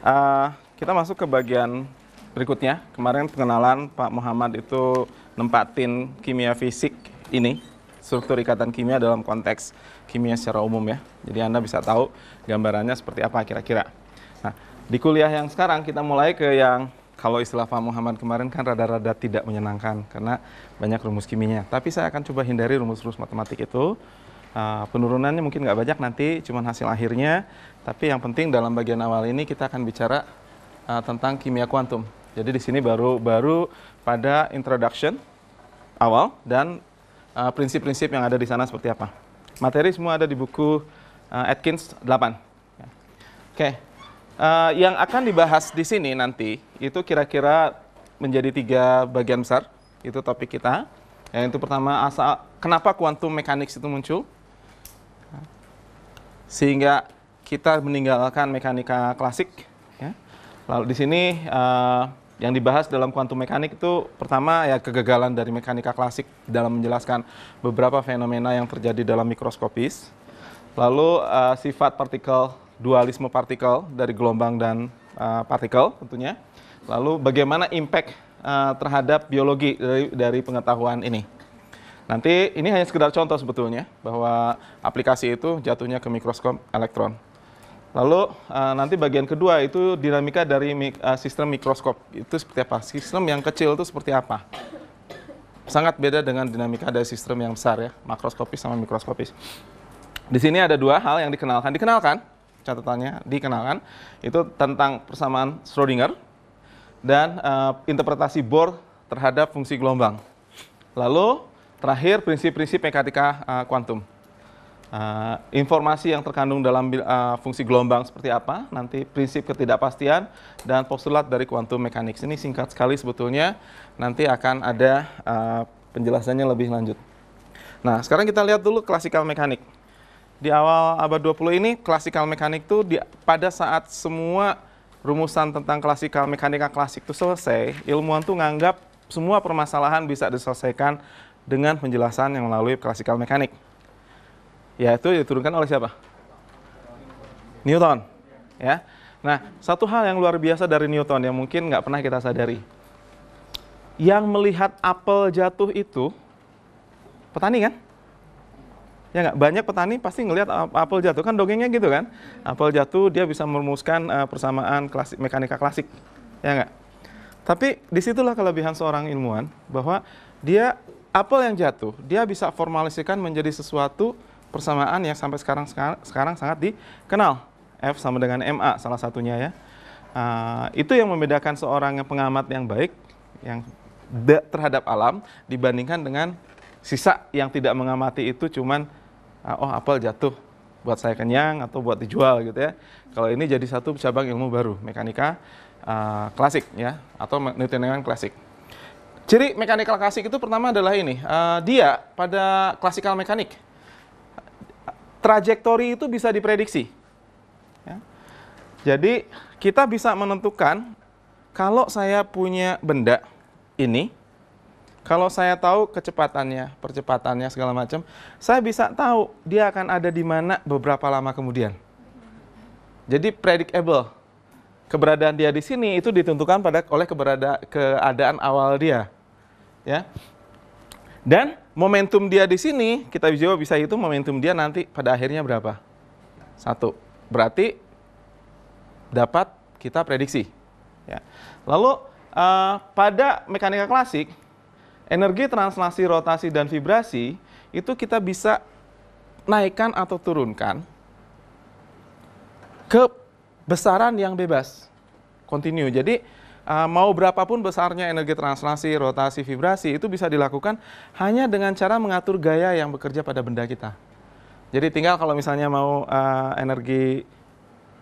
Uh, kita masuk ke bagian berikutnya. Kemarin pengenalan Pak Muhammad itu nempatin kimia fisik ini, struktur ikatan kimia dalam konteks kimia secara umum ya. Jadi Anda bisa tahu gambarannya seperti apa kira-kira. Nah, di kuliah yang sekarang kita mulai ke yang kalau istilah Pak Muhammad kemarin kan rada-rada tidak menyenangkan karena banyak rumus kimianya. Tapi saya akan coba hindari rumus-rumus matematik itu. Ah, penurunannya mungkin nggak banyak nanti, cuman hasil akhirnya. Tapi yang penting dalam bagian awal ini kita akan bicara uh, tentang kimia kuantum. Jadi di sini baru baru pada introduction awal dan ah, prinsip-prinsip uh, yang ada di sana seperti apa. Materi semua ada di buku uh, Atkins 8. Ya. Oke, okay. uh, yang akan dibahas di sini nanti itu kira-kira menjadi tiga bagian besar. Itu topik kita. Yang itu pertama asal kenapa kuantum mekanik itu muncul sehingga kita meninggalkan mekanika klasik. Ya. Lalu di sini uh, yang dibahas dalam kuantum mekanik itu pertama ya kegagalan dari mekanika klasik dalam menjelaskan beberapa fenomena yang terjadi dalam mikroskopis. Lalu uh, sifat partikel, dualisme partikel dari gelombang dan uh, partikel tentunya. Lalu bagaimana impact uh, terhadap biologi dari, dari pengetahuan ini. Nanti ini hanya sekedar contoh sebetulnya bahwa aplikasi itu jatuhnya ke mikroskop elektron. Lalu eh, nanti bagian kedua itu dinamika dari eh, sistem mikroskop itu seperti apa? Sistem yang kecil itu seperti apa? Sangat beda dengan dinamika dari sistem yang besar ya, makroskopis sama mikroskopis. Di sini ada dua hal yang dikenalkan. Dikenalkan, catatannya dikenalkan, itu tentang persamaan Schrödinger dan uh, interpretasi Bohr terhadap fungsi gelombang. Lalu Terakhir, prinsip-prinsip mekanika uh, kuantum. Uh, informasi yang terkandung dalam uh, fungsi gelombang seperti apa, nanti prinsip ketidakpastian, dan postulat dari kuantum mekanik. Ini singkat sekali sebetulnya, nanti akan ada uh, penjelasannya lebih lanjut. Nah, sekarang kita lihat dulu klasikal mekanik. Di awal abad 20 ini, klasikal mekanik itu di, pada saat semua rumusan tentang klasikal mekanika klasik itu selesai, ilmuwan tuh nganggap semua permasalahan bisa diselesaikan dengan penjelasan yang melalui klasikal mekanik. Yaitu diturunkan oleh siapa? Newton. Ya. Nah, satu hal yang luar biasa dari Newton yang mungkin nggak pernah kita sadari. Yang melihat apel jatuh itu petani kan? Ya nggak banyak petani pasti ngelihat apel jatuh kan dongengnya gitu kan? Apel jatuh dia bisa merumuskan eh, persamaan klasik mekanika klasik. Ya nggak? Tapi disitulah kelebihan seorang ilmuwan bahwa dia apel yang jatuh dia bisa formalisasikan menjadi sesuatu persamaan yang sampai sekarang sekarang sangat dikenal F sama dengan MA salah satunya ya uh, itu yang membedakan seorang pengamat yang baik yang terhadap alam dibandingkan dengan sisa yang tidak mengamati itu cuman uh, oh apel jatuh buat saya kenyang atau buat dijual gitu ya kalau ini jadi satu cabang ilmu baru mekanika uh, klasik ya atau Newtonian klasik Ciri mekanikal klasik itu pertama adalah ini, uh, dia pada klasikal mekanik trajektori itu bisa diprediksi. Ya. Jadi kita bisa menentukan kalau saya punya benda ini, kalau saya tahu kecepatannya, percepatannya segala macam, saya bisa tahu dia akan ada di mana beberapa lama kemudian. Jadi predictable. Keberadaan dia di sini itu ditentukan pada oleh keberada keadaan awal dia ya. Dan momentum dia di sini kita juga bisa hitung momentum dia nanti pada akhirnya berapa? Satu. Berarti dapat kita prediksi. Ya. Lalu uh, pada mekanika klasik energi translasi, rotasi dan vibrasi itu kita bisa naikkan atau turunkan ke besaran yang bebas. Continue. Jadi uh, mau berapapun besarnya energi translasi, rotasi, vibrasi itu bisa dilakukan hanya dengan cara mengatur gaya yang bekerja pada benda kita. Jadi tinggal kalau misalnya mau uh, energi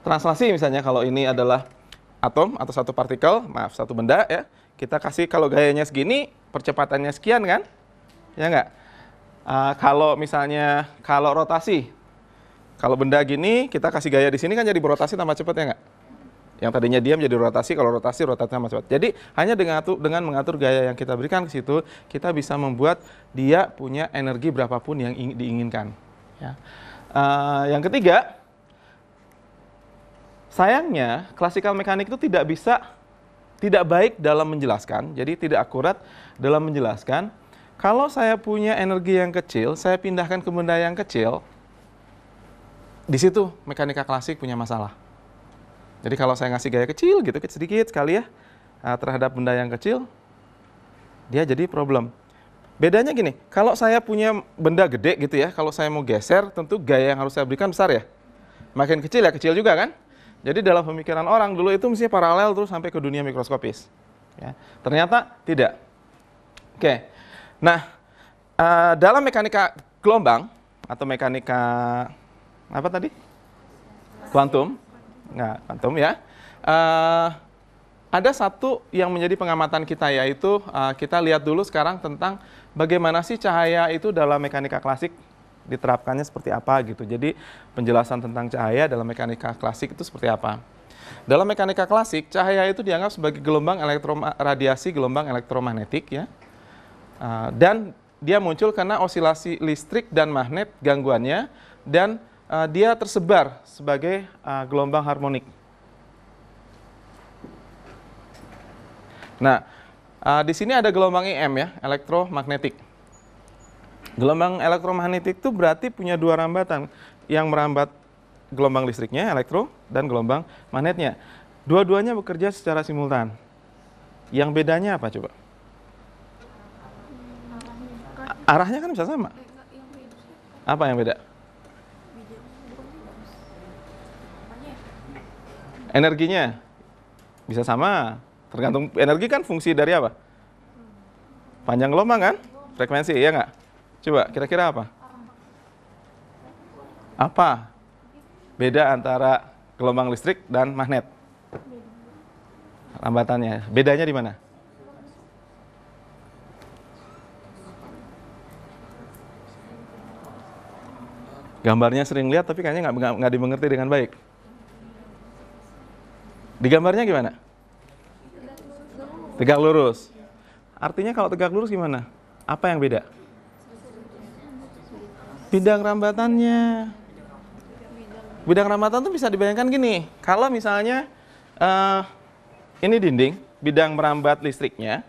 translasi misalnya kalau ini adalah atom atau satu partikel, maaf satu benda ya, kita kasih kalau gayanya segini, percepatannya sekian kan? Ya enggak? Uh, eh, kalau misalnya kalau rotasi, kalau benda gini kita kasih gaya di sini kan jadi berotasi tambah cepat ya enggak? yang tadinya diam jadi rotasi kalau rotasi rotasinya masih cepat. Jadi hanya dengan dengan mengatur gaya yang kita berikan ke situ kita bisa membuat dia punya energi berapapun yang ingin, diinginkan. Ya. Uh, yang ketiga sayangnya klasikal mekanik itu tidak bisa tidak baik dalam menjelaskan jadi tidak akurat dalam menjelaskan kalau saya punya energi yang kecil saya pindahkan ke benda yang kecil di situ mekanika klasik punya masalah jadi kalau saya ngasih gaya kecil gitu, sedikit sekali ya, eh, terhadap benda yang kecil, dia jadi problem. Bedanya gini, kalau saya punya benda gede gitu ya, kalau saya mau geser, tentu gaya yang harus saya berikan besar ya. Makin kecil ya, kecil juga kan? Jadi dalam pemikiran orang dulu itu mesti paralel terus sampai ke dunia mikroskopis. Ya. Ternyata tidak. Oke, nah eh, dalam mekanika gelombang atau mekanika apa tadi? Kuantum Nah, antum ya. Uh, ada satu yang menjadi pengamatan kita yaitu uh, kita lihat dulu sekarang tentang bagaimana sih cahaya itu dalam mekanika klasik diterapkannya seperti apa gitu. Jadi penjelasan tentang cahaya dalam mekanika klasik itu seperti apa. Dalam mekanika klasik, cahaya itu dianggap sebagai gelombang radiasi gelombang elektromagnetik ya. Uh, dan dia muncul karena osilasi listrik dan magnet gangguannya dan Eh, dia tersebar sebagai uh, gelombang harmonik. Nah, uh, di sini ada gelombang EM ya, elektromagnetik. Gelombang elektromagnetik itu berarti punya dua rambatan, yang merambat gelombang listriknya, elektro, dan gelombang magnetnya. Dua-duanya bekerja secara simultan. Yang bedanya apa coba? Arahnya kan bisa sama. Apa yang beda? Energinya bisa sama, tergantung energi kan fungsi dari apa? Panjang gelombang kan? Frekuensi, ya nggak? Coba, kira-kira apa? Apa? Beda antara gelombang listrik dan magnet. Lambatannya, bedanya di mana? Gambarnya sering lihat tapi kayaknya nggak nggak dimengerti dengan baik. Digambarnya gimana? Tegak lurus. Artinya kalau tegak lurus gimana? Apa yang beda? Bidang rambatannya. Bidang rambatan tuh bisa dibayangkan gini. Kalau misalnya uh, ini dinding, bidang merambat listriknya.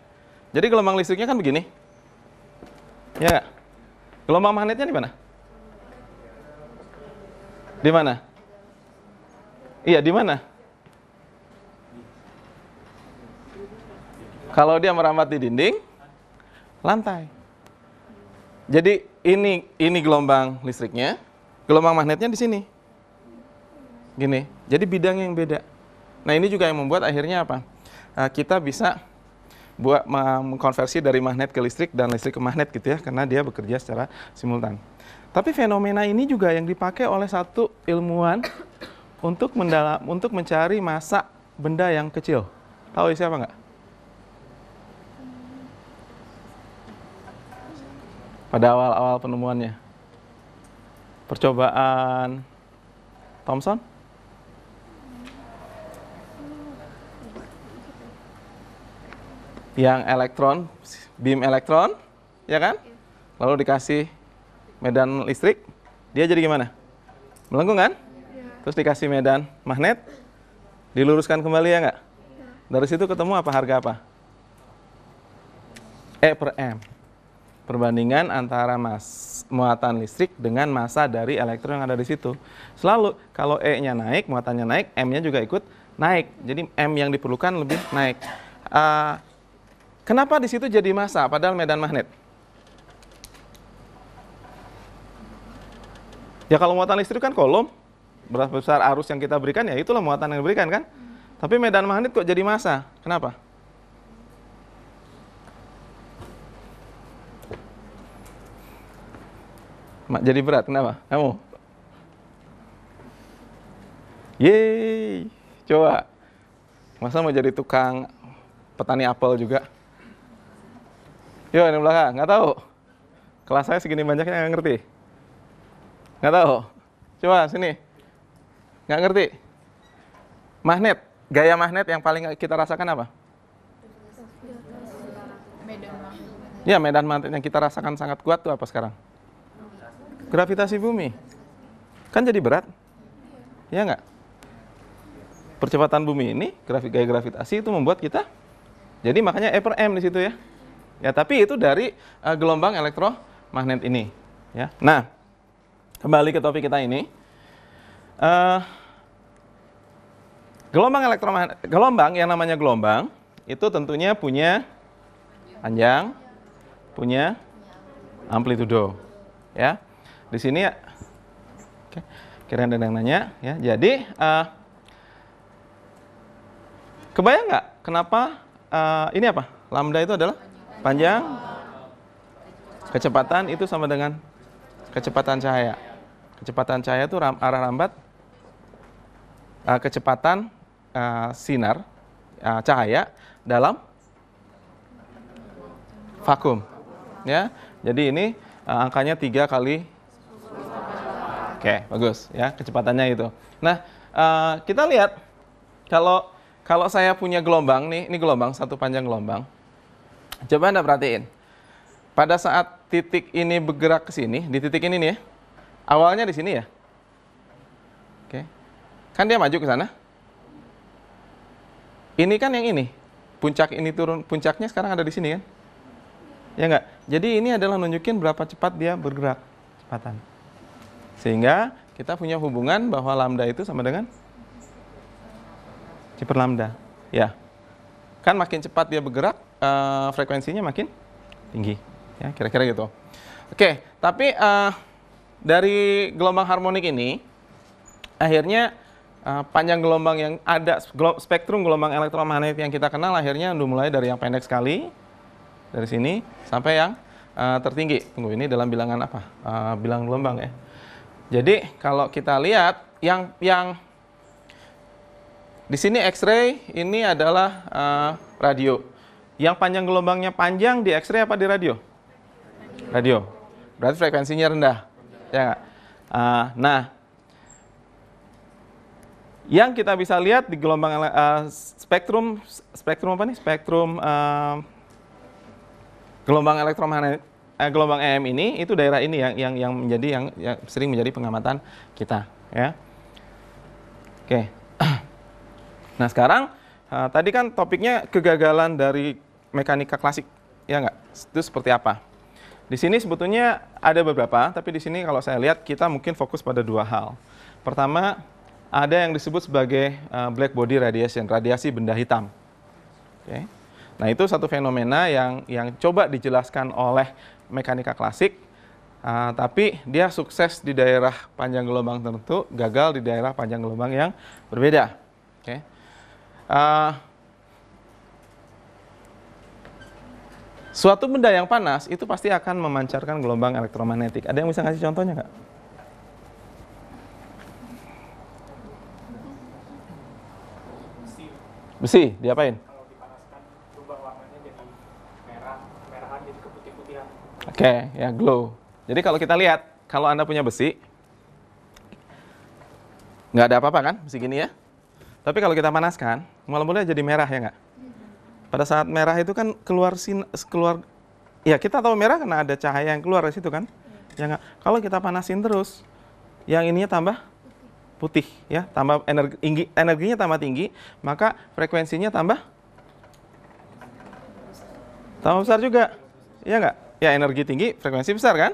Jadi gelombang listriknya kan begini. Ya. Gelombang magnetnya di mana? Di mana? Iya, di mana? Kalau dia merambat di dinding, lantai. Jadi ini ini gelombang listriknya, gelombang magnetnya di sini. Gini. Jadi bidang yang beda. Nah, ini juga yang membuat akhirnya apa? Eh, kita bisa buat mengkonversi dari magnet ke listrik dan listrik ke magnet gitu ya karena dia bekerja secara simultan. Tapi fenomena ini juga yang dipakai oleh satu ilmuwan untuk mendalam untuk mencari masa benda yang kecil. Tahu siapa nggak? pada awal-awal penemuannya. Percobaan Thomson? Yang elektron, beam elektron, ya kan? Lalu dikasih medan listrik, dia jadi gimana? Melengkung kan? Terus dikasih medan magnet, diluruskan kembali ya nggak? Dari situ ketemu apa harga apa? E per M perbandingan antara mas, muatan listrik dengan massa dari elektron yang ada di situ. Selalu kalau E-nya naik, muatannya naik, M-nya juga ikut naik. Jadi M yang diperlukan lebih naik. Uh, kenapa di situ jadi massa padahal medan magnet? Ya kalau muatan listrik kan kolom, berapa besar arus yang kita berikan ya itulah muatan yang diberikan kan. Tapi medan magnet kok jadi massa? Kenapa? Mak Jadi berat, kenapa? Kamu? Yeay, coba. Masa mau jadi tukang petani apel juga? Yo, ini belakang, nggak tahu. Kelas saya segini banyaknya nggak ngerti. Nggak tahu. Coba sini. Nggak ngerti. Magnet, gaya magnet yang paling kita rasakan apa? Medan magnet. Ya, medan magnet yang kita rasakan sangat kuat tuh apa sekarang? gravitasi bumi. Kan jadi berat. Ya enggak? Percepatan bumi ini, grafik gaya gravitasi itu membuat kita jadi makanya E per M di situ ya. Ya, tapi itu dari uh, gelombang elektromagnet ini, ya. Nah, kembali ke topik kita ini. Uh, gelombang elektromagnet gelombang yang namanya gelombang itu tentunya punya panjang, punya amplitudo, ya di sini ya. Oke. Kira ada yang nanya ya. Jadi uh, kebayang nggak kenapa uh, ini apa? Lambda itu adalah panjang kecepatan itu sama dengan kecepatan cahaya. Kecepatan cahaya itu ram, arah lambat, uh, kecepatan uh, sinar uh, cahaya dalam vakum. Ya. Jadi ini uh, angkanya tiga kali Oke, okay, bagus ya kecepatannya itu. Nah, uh, kita lihat kalau kalau saya punya gelombang nih, ini gelombang satu panjang gelombang. Coba Anda perhatiin. Pada saat titik ini bergerak ke sini, di titik ini nih ya, Awalnya di sini ya. Oke. Okay. Kan dia maju ke sana. Ini kan yang ini. Puncak ini turun, puncaknya sekarang ada di sini kan? Ya enggak? Jadi ini adalah nunjukin berapa cepat dia bergerak. kecepatan. Sehingga kita punya hubungan bahwa lambda itu sama dengan C per lambda. Ya. Kan makin cepat dia bergerak, uh, frekuensinya makin tinggi. Ya, kira-kira gitu. Oke, tapi uh, dari gelombang harmonik ini akhirnya uh, panjang gelombang yang ada spektrum gelombang elektromagnet yang kita kenal akhirnya udah mulai dari yang pendek sekali dari sini sampai yang uh, tertinggi. Tunggu ini dalam bilangan apa? Uh, bilang gelombang ya. Jadi kalau kita lihat yang yang di sini X-ray ini adalah uh, radio. Yang panjang gelombangnya panjang di X-ray apa di radio? Radio. Berarti frekuensinya rendah. Ya Uh, nah, yang kita bisa lihat di gelombang uh, spektrum spektrum apa nih? Spektrum uh, gelombang elektromagnet eh, gelombang EM ini itu daerah ini yang yang yang menjadi yang, yang sering menjadi pengamatan kita ya. Oke. Nah, sekarang uh, tadi kan topiknya kegagalan dari mekanika klasik ya enggak? Itu seperti apa? Di sini sebetulnya ada beberapa, tapi di sini kalau saya lihat kita mungkin fokus pada dua hal. Pertama, ada yang disebut sebagai eh, black body radiation, radiasi benda hitam. oke Nah itu satu fenomena yang yang coba dijelaskan oleh mekanika klasik, uh, tapi dia sukses di daerah panjang gelombang tertentu, gagal di daerah panjang gelombang yang berbeda. Okay. Uh, suatu benda yang panas itu pasti akan memancarkan gelombang elektromagnetik. Ada yang bisa ngasih contohnya nggak? Besi, diapain? Oke, ya glow. Jadi kalau kita lihat, kalau Anda punya besi, nggak ada apa-apa kan besi gini ya. Tapi kalau kita panaskan, malam mulai jadi merah ya nggak? Pada saat merah itu kan keluar sin keluar ya kita tahu merah karena ada cahaya yang keluar dari situ kan. Ya nggak? Kalau kita panasin terus, yang ininya tambah putih ya, tambah energi energinya tambah tinggi, maka frekuensinya tambah tambah besar juga. Ya nggak? Ya, energi tinggi, frekuensi besar kan?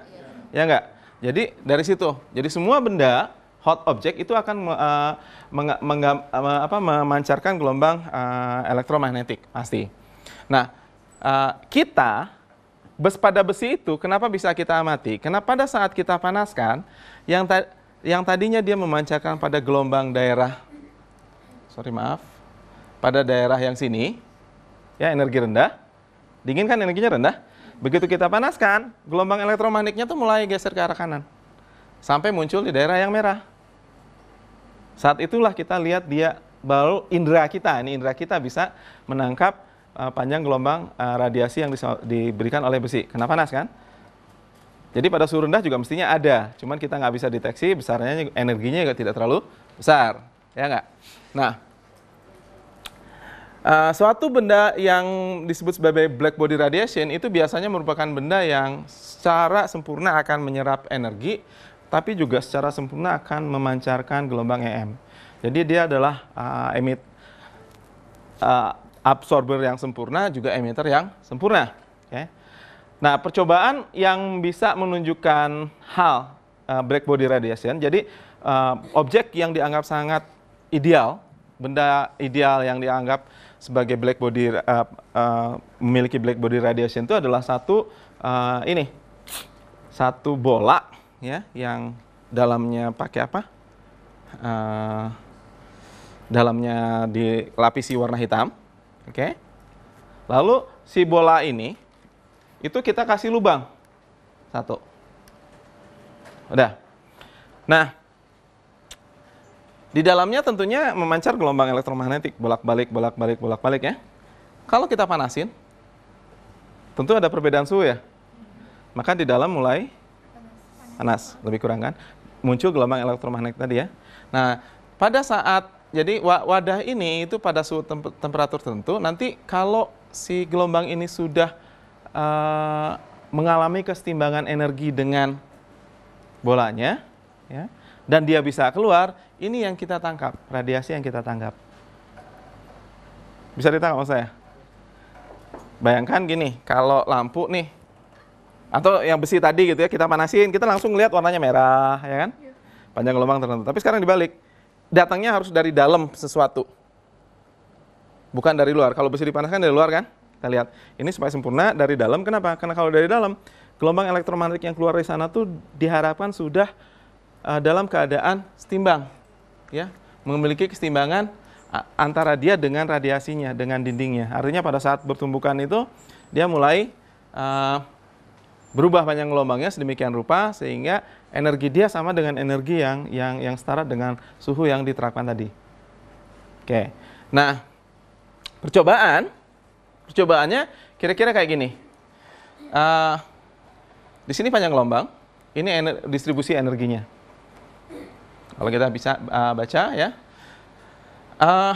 Ya, enggak? Jadi dari situ. Jadi semua benda hot object itu akan uh, eh, meng, meng, uh, apa, memancarkan gelombang uh, elektromagnetik pasti. Nah, uh, kita bes pada besi itu kenapa bisa kita amati? Karena pada saat kita panaskan yang ta yang tadinya dia memancarkan pada gelombang daerah sorry maaf pada daerah yang sini ya energi rendah dingin kan energinya rendah Begitu kita panaskan, gelombang elektromagnetnya tuh mulai geser ke arah kanan. Sampai muncul di daerah yang merah. Saat itulah kita lihat dia baru indera kita, ini indera kita bisa menangkap uh, panjang gelombang uh, radiasi yang diberikan oleh besi. kenapa panas kan? Jadi pada suhu rendah juga mestinya ada, cuman kita nggak bisa deteksi besarnya energinya juga tidak terlalu besar, ya nggak? Nah, Uh, suatu benda yang disebut sebagai black body radiation itu biasanya merupakan benda yang secara sempurna akan menyerap energi, tapi juga secara sempurna akan memancarkan gelombang EM. Jadi dia adalah uh, emit uh, absorber yang sempurna juga emitter yang sempurna. Okay. Nah percobaan yang bisa menunjukkan hal uh, black body radiation. Jadi uh, objek yang dianggap sangat ideal, benda ideal yang dianggap sebagai black body uh, uh, memiliki black body radiation itu adalah satu uh, ini satu bola ya yang dalamnya pakai apa? Uh, dalamnya dilapisi warna hitam, oke? Okay? Lalu si bola ini itu kita kasih lubang satu, udah. Nah di dalamnya tentunya memancar gelombang elektromagnetik bolak-balik, bolak-balik, bolak-balik ya. Kalau kita panasin, tentu ada perbedaan suhu ya. Maka di dalam mulai panas, lebih kurang kan. Muncul gelombang elektromagnetik tadi ya. Nah, pada saat jadi wadah ini itu pada suhu temperatur tertentu nanti kalau si gelombang ini sudah uh, mengalami kesetimbangan energi dengan bolanya ya dan dia bisa keluar, ini yang kita tangkap, radiasi yang kita tangkap. Bisa ditangkap sama saya? Bayangkan gini, kalau lampu nih, atau yang besi tadi gitu ya, kita panasin, kita langsung lihat warnanya merah, ya kan? Iya. Panjang gelombang tertentu. Tapi sekarang dibalik, datangnya harus dari dalam sesuatu. Bukan dari luar. Kalau besi dipanaskan dari luar kan? Kita lihat. Ini supaya sempurna dari dalam. Kenapa? Karena kalau dari dalam, gelombang elektromagnetik yang keluar dari sana tuh diharapkan sudah uh, dalam keadaan setimbang, ya, memiliki kesetimbangan antara dia dengan radiasinya, dengan dindingnya. Artinya pada saat bertumbukan itu dia mulai uh, berubah panjang gelombangnya sedemikian rupa sehingga energi dia sama dengan energi yang yang yang setara dengan suhu yang diterapkan tadi. Oke. Nah, percobaan percobaannya kira-kira kayak gini. Uh, di sini panjang gelombang, ini ener distribusi energinya. Kalau kita bisa uh, baca ya. Uh,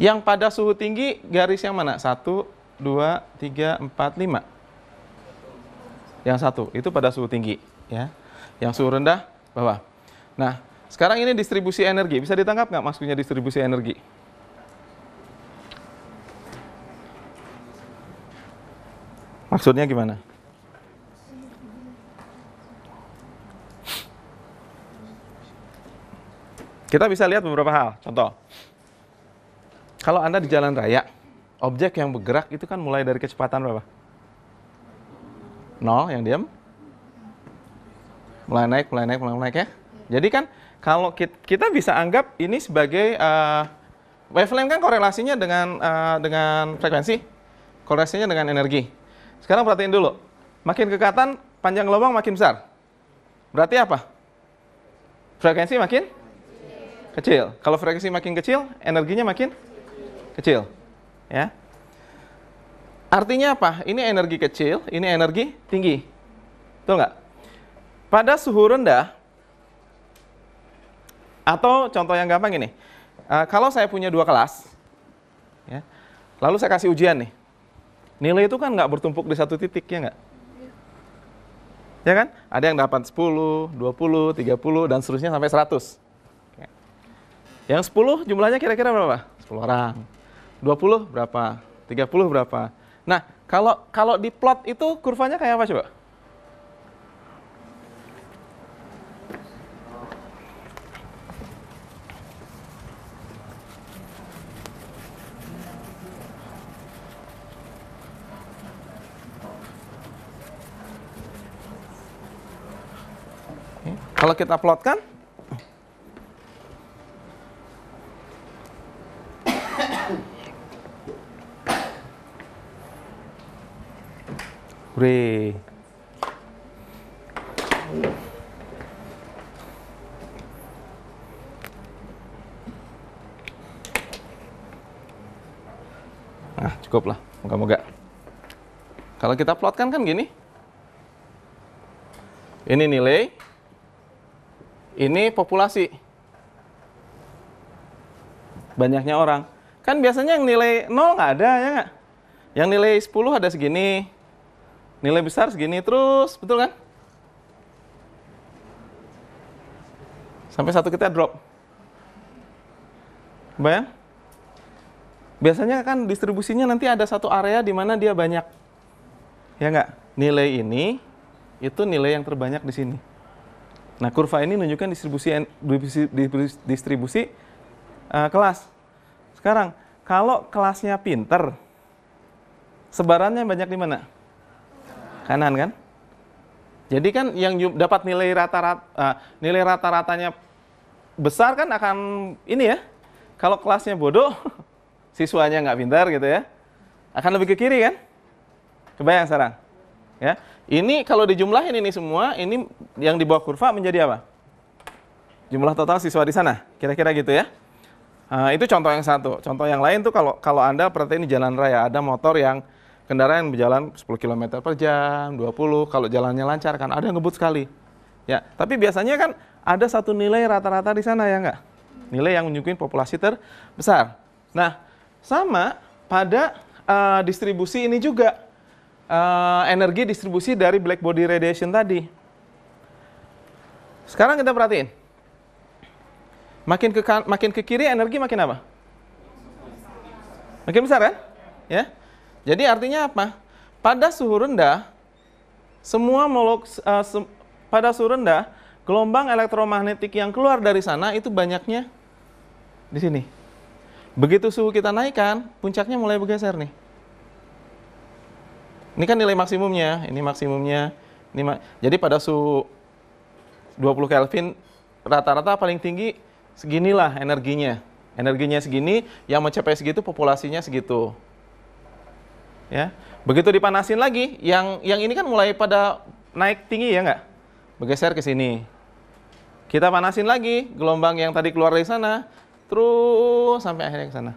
yang pada suhu tinggi garis yang mana? Satu, dua, tiga, empat, lima. Yang satu, itu pada suhu tinggi. ya. Yang suhu rendah, bawah. Nah, sekarang ini distribusi energi. Bisa ditangkap nggak maksudnya distribusi energi? Maksudnya gimana? Kita bisa lihat beberapa hal. Contoh, kalau Anda di jalan raya, objek yang bergerak itu kan mulai dari kecepatan berapa? Nol yang diam. Mulai naik, mulai naik, mulai naik ya. Jadi kan kalau kita, bisa anggap ini sebagai uh, wavelength kan korelasinya dengan uh, dengan frekuensi, korelasinya dengan energi. Sekarang perhatiin dulu. Makin kekatan, panjang gelombang makin besar. Berarti apa? Frekuensi makin kecil. Kalau frekuensi makin kecil, energinya makin kecil. Ya. Artinya apa? Ini energi kecil, ini energi tinggi. Betul nggak? Pada suhu rendah, atau contoh yang gampang ini, uh, kalau saya punya dua kelas, ya, lalu saya kasih ujian nih, nilai itu kan nggak bertumpuk di satu titik, ya nggak? Ya kan? Ada yang dapat 10, 20, 30, dan seterusnya sampai 100. Yang 10 jumlahnya kira-kira berapa? 10 orang. 20 berapa? 30 berapa? Nah, kalau kalau di plot itu kurvanya kayak apa coba? Kalau kita plotkan, Hore. Nah, cukup lah. Moga-moga. Kalau kita plotkan kan gini. Ini nilai. Ini populasi. Banyaknya orang. Kan biasanya yang nilai 0 nggak ada, ya nggak? Yang nilai 10 ada segini nilai besar segini terus, betul kan? Sampai satu kita drop. Bayang? Biasanya kan distribusinya nanti ada satu area di mana dia banyak. Ya nggak? Nilai ini itu nilai yang terbanyak di sini. Nah, kurva ini menunjukkan distribusi distribusi, distribusi uh, kelas. Sekarang, kalau kelasnya pinter, sebarannya banyak di mana? Kanan kan? Jadi kan yang dapat nilai rata-rata uh, eh, nilai rata-ratanya besar kan akan ini ya. Kalau kelasnya bodoh, siswanya nggak pintar gitu ya, akan lebih ke kiri kan? Kebayang sekarang? Ya, ini kalau dijumlahin ini semua, ini yang di bawah kurva menjadi apa? Jumlah total siswa di sana, kira-kira gitu ya. Uh, itu contoh yang satu. Contoh yang lain tuh kalau kalau anda perhatiin di jalan raya ada motor yang kendaraan berjalan 10 km per jam, 20, kalau jalannya lancar kan ada yang ngebut sekali. Ya, tapi biasanya kan ada satu nilai rata-rata di sana ya enggak? Nilai yang menunjukkan populasi terbesar. Nah, sama pada uh, distribusi ini juga uh, energi distribusi dari black body radiation tadi. Sekarang kita perhatiin. Makin ke kan, makin ke kiri energi makin apa? Makin besar kan? Ya. Jadi artinya apa? Pada suhu rendah, semua molek, uh, eh, se pada suhu rendah, gelombang elektromagnetik yang keluar dari sana itu banyaknya di sini. Begitu suhu kita naikkan, puncaknya mulai bergeser nih. Ini kan nilai maksimumnya, ini maksimumnya. Ini ma Jadi pada suhu 20 Kelvin rata-rata paling tinggi seginilah energinya. Energinya segini, yang mencapai segitu populasinya segitu ya. Begitu dipanasin lagi, yang yang ini kan mulai pada naik tinggi ya nggak? Bergeser ke sini. Kita panasin lagi gelombang yang tadi keluar dari sana, terus sampai akhirnya ke sana.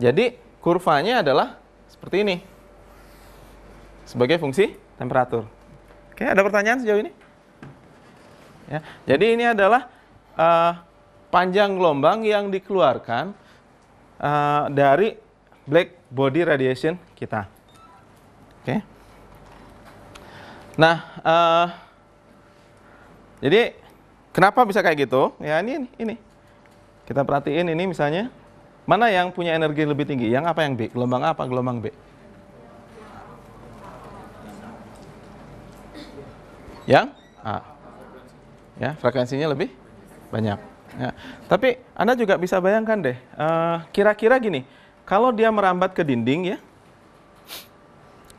Jadi kurvanya adalah seperti ini. Sebagai fungsi temperatur. Oke, ada pertanyaan sejauh ini? Ya, jadi ini adalah uh, panjang gelombang yang dikeluarkan uh, dari black body radiation kita. Oke. Okay. Nah, uh, jadi kenapa bisa kayak gitu? Ya ini ini. Kita perhatiin ini misalnya mana yang punya energi lebih tinggi? Yang apa yang B? Gelombang apa? Gelombang B. Yang A. Ya, frekuensinya lebih banyak. Ya. Tapi Anda juga bisa bayangkan deh, eh, kira-kira uh, gini, kalau dia merambat ke dinding ya,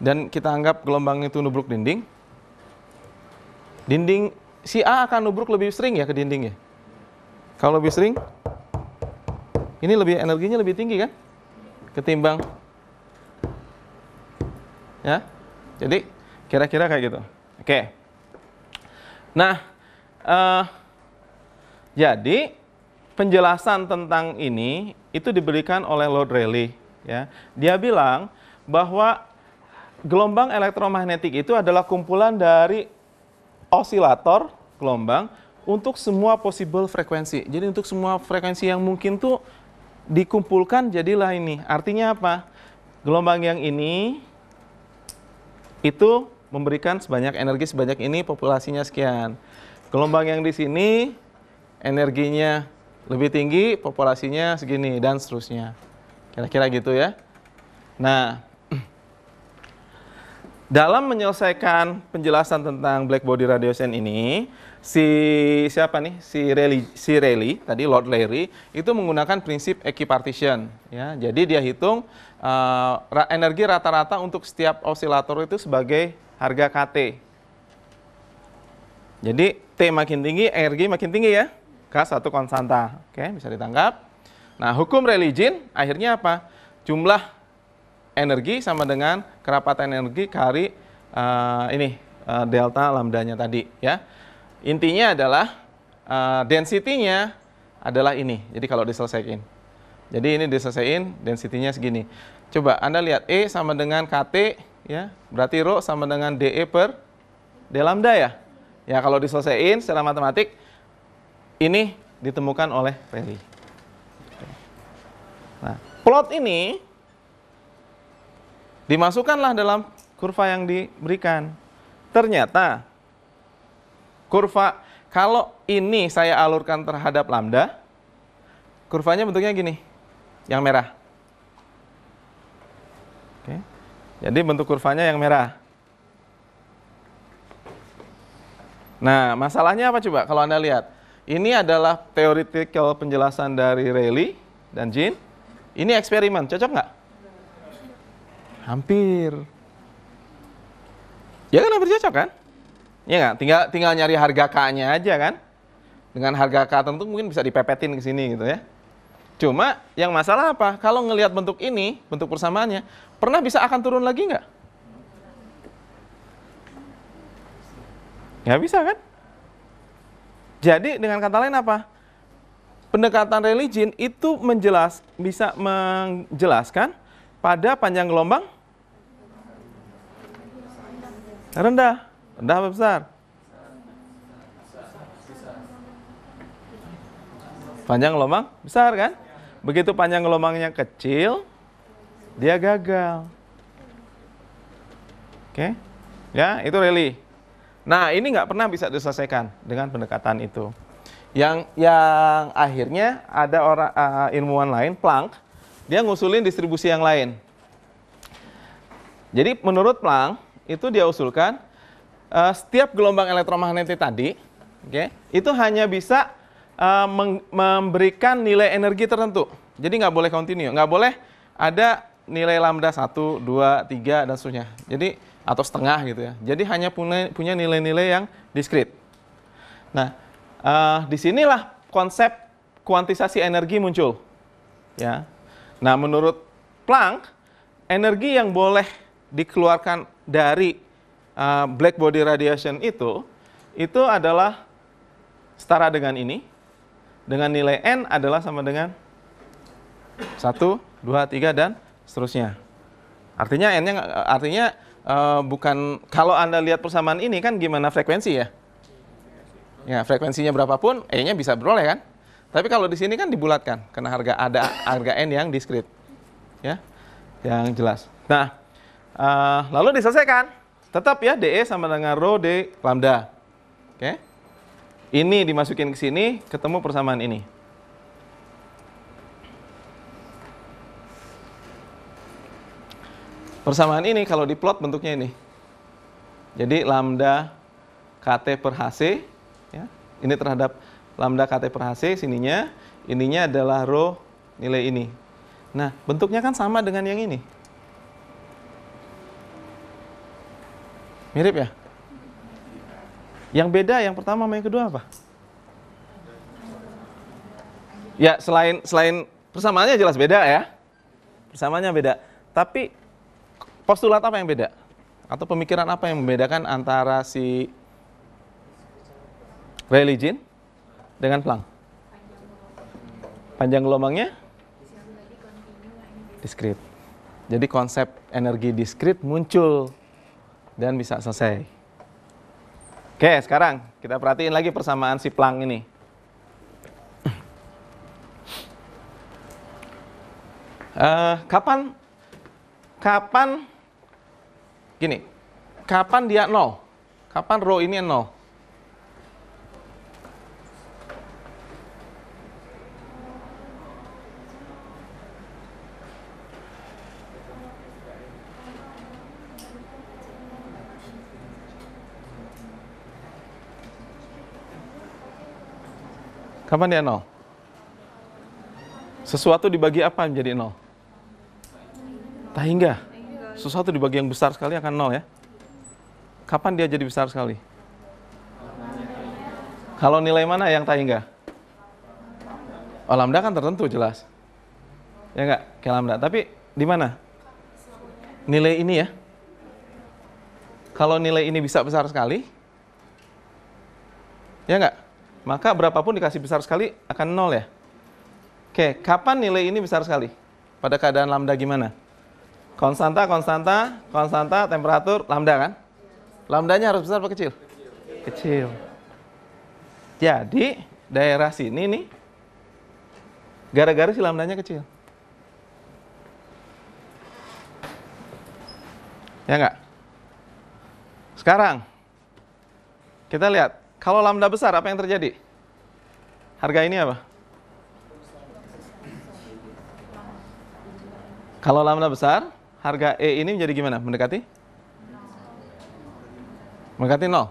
dan kita anggap gelombang itu nubruk dinding, dinding si A akan nubruk lebih sering ya ke dindingnya. Kalau lebih sering, ini lebih energinya lebih tinggi kan? Ketimbang ya. Jadi kira-kira kayak gitu. Oke. Nah, uh, jadi penjelasan tentang ini itu diberikan oleh Lord Rayleigh ya. Dia bilang bahwa gelombang elektromagnetik itu adalah kumpulan dari osilator gelombang untuk semua possible frekuensi. Jadi untuk semua frekuensi yang mungkin tuh dikumpulkan jadilah ini. Artinya apa? Gelombang yang ini itu memberikan sebanyak energi sebanyak ini populasinya sekian. Gelombang yang di sini energinya lebih tinggi, populasinya segini dan seterusnya. Kira-kira gitu ya. Nah, dalam menyelesaikan penjelasan tentang black body radiation ini, si siapa nih? Si Rayleigh, si Rayleigh tadi Lord Larry itu menggunakan prinsip equipartition ya. Jadi dia hitung uh, energi rata-rata untuk setiap osilator itu sebagai harga KT. Jadi T makin tinggi, energi makin tinggi ya. k satu konstanta. Oke, bisa ditangkap. Nah, hukum religion akhirnya apa? Jumlah energi sama dengan kerapatan energi kali uh, eh, ini uh, delta lambdanya tadi ya. Intinya adalah uh, eh, densitinya adalah ini. Jadi kalau diselesaikan. Jadi ini diselesaikan densitinya segini. Coba Anda lihat E sama dengan KT ya. Berarti rho sama dengan DE per D lambda ya. Ya kalau diselesaikan secara matematik ini ditemukan oleh Rayleigh. Nah, plot ini Dimasukkanlah dalam kurva yang diberikan. Ternyata kurva kalau ini saya alurkan terhadap lambda, kurvanya bentuknya gini, yang merah. Oke. Jadi bentuk kurvanya yang merah. Nah, masalahnya apa coba kalau Anda lihat? Ini adalah theoretical penjelasan dari Rayleigh dan jean Ini eksperimen, cocok nggak? Hampir. Ya kan hampir cocok kan? Ya nggak? Tinggal tinggal nyari harga K-nya aja kan? Dengan harga K tentu mungkin bisa dipepetin ke sini gitu ya. Cuma yang masalah apa? Kalau ngelihat bentuk ini, bentuk persamaannya, pernah bisa akan turun lagi nggak? Nggak bisa kan? Jadi dengan kata lain apa? Pendekatan religion itu menjelas, bisa menjelaskan pada panjang gelombang rendah. Rendah apa besar? Panjang gelombang besar kan? Begitu panjang gelombangnya kecil, dia gagal. Oke? Okay? Ya, itu rally. Nah, ini nggak pernah bisa diselesaikan dengan pendekatan itu. Yang yang akhirnya ada orang uh, ilmuwan lain Planck dia ngusulin distribusi yang lain. Jadi menurut Planck itu dia usulkan uh, setiap gelombang elektromagnetik tadi, okay, itu hanya bisa uh, memberikan nilai energi tertentu. Jadi nggak boleh continue, nggak boleh ada nilai lambda satu, dua, tiga, dan seterusnya. Jadi atau setengah gitu ya. Jadi hanya punya punya nilai-nilai yang diskrit. Nah, uh, eh, disinilah konsep kuantisasi energi muncul. Ya, Nah, menurut Planck, energi yang boleh dikeluarkan dari uh, black body radiation itu itu adalah setara dengan ini dengan nilai n adalah sama dengan 1 2 3 dan seterusnya. Artinya n-nya artinya uh, bukan kalau Anda lihat persamaan ini kan gimana frekuensi ya? Ya, frekuensinya berapapun E-nya bisa beroleh kan? Tapi kalau di sini kan dibulatkan karena harga ada harga N yang diskrit. Ya. Yang jelas. Nah, uh, lalu diselesaikan. Tetap ya DE sama dengan rho D lambda. Oke. Okay. Ini dimasukin ke sini ketemu persamaan ini. Persamaan ini kalau diplot bentuknya ini. Jadi lambda KT per HC ya, ini terhadap lambda kt per hc sininya, ininya adalah rho nilai ini. Nah, bentuknya kan sama dengan yang ini. Mirip ya? Yang beda yang pertama sama yang kedua apa? Ya, selain selain persamaannya jelas beda ya. Persamaannya beda. Tapi postulat apa yang beda? Atau pemikiran apa yang membedakan antara si religion dengan pelang? Panjang gelombangnya? Diskrit. Jadi konsep energi diskrit muncul dan bisa selesai. Oke, sekarang kita perhatiin lagi persamaan si pelang ini. Uh, kapan kapan gini kapan dia nol kapan rho ini nol Kapan dia nol? Sesuatu dibagi apa menjadi nol? Tahingga. Sesuatu dibagi yang besar sekali akan nol ya. Kapan dia jadi besar sekali? Kalau nilai mana yang tahingga? Oh, lambda kan tertentu jelas. Ya enggak? ke lambda. Tapi di mana? Nilai ini ya. Kalau nilai ini bisa besar sekali, ya enggak? maka berapapun dikasih besar sekali akan nol ya. Oke, kapan nilai ini besar sekali? Pada keadaan lambda gimana? Konstanta, konstanta, konstanta, temperatur, lambda kan? Lambdanya harus besar apa kecil? Kecil. Jadi, daerah sini nih, gara-gara si lambdanya kecil. Ya enggak? Sekarang, kita lihat kalau lambda besar, apa yang terjadi? Harga ini apa? Kalau lambda besar, harga E ini menjadi gimana? Mendekati? Mendekati 0.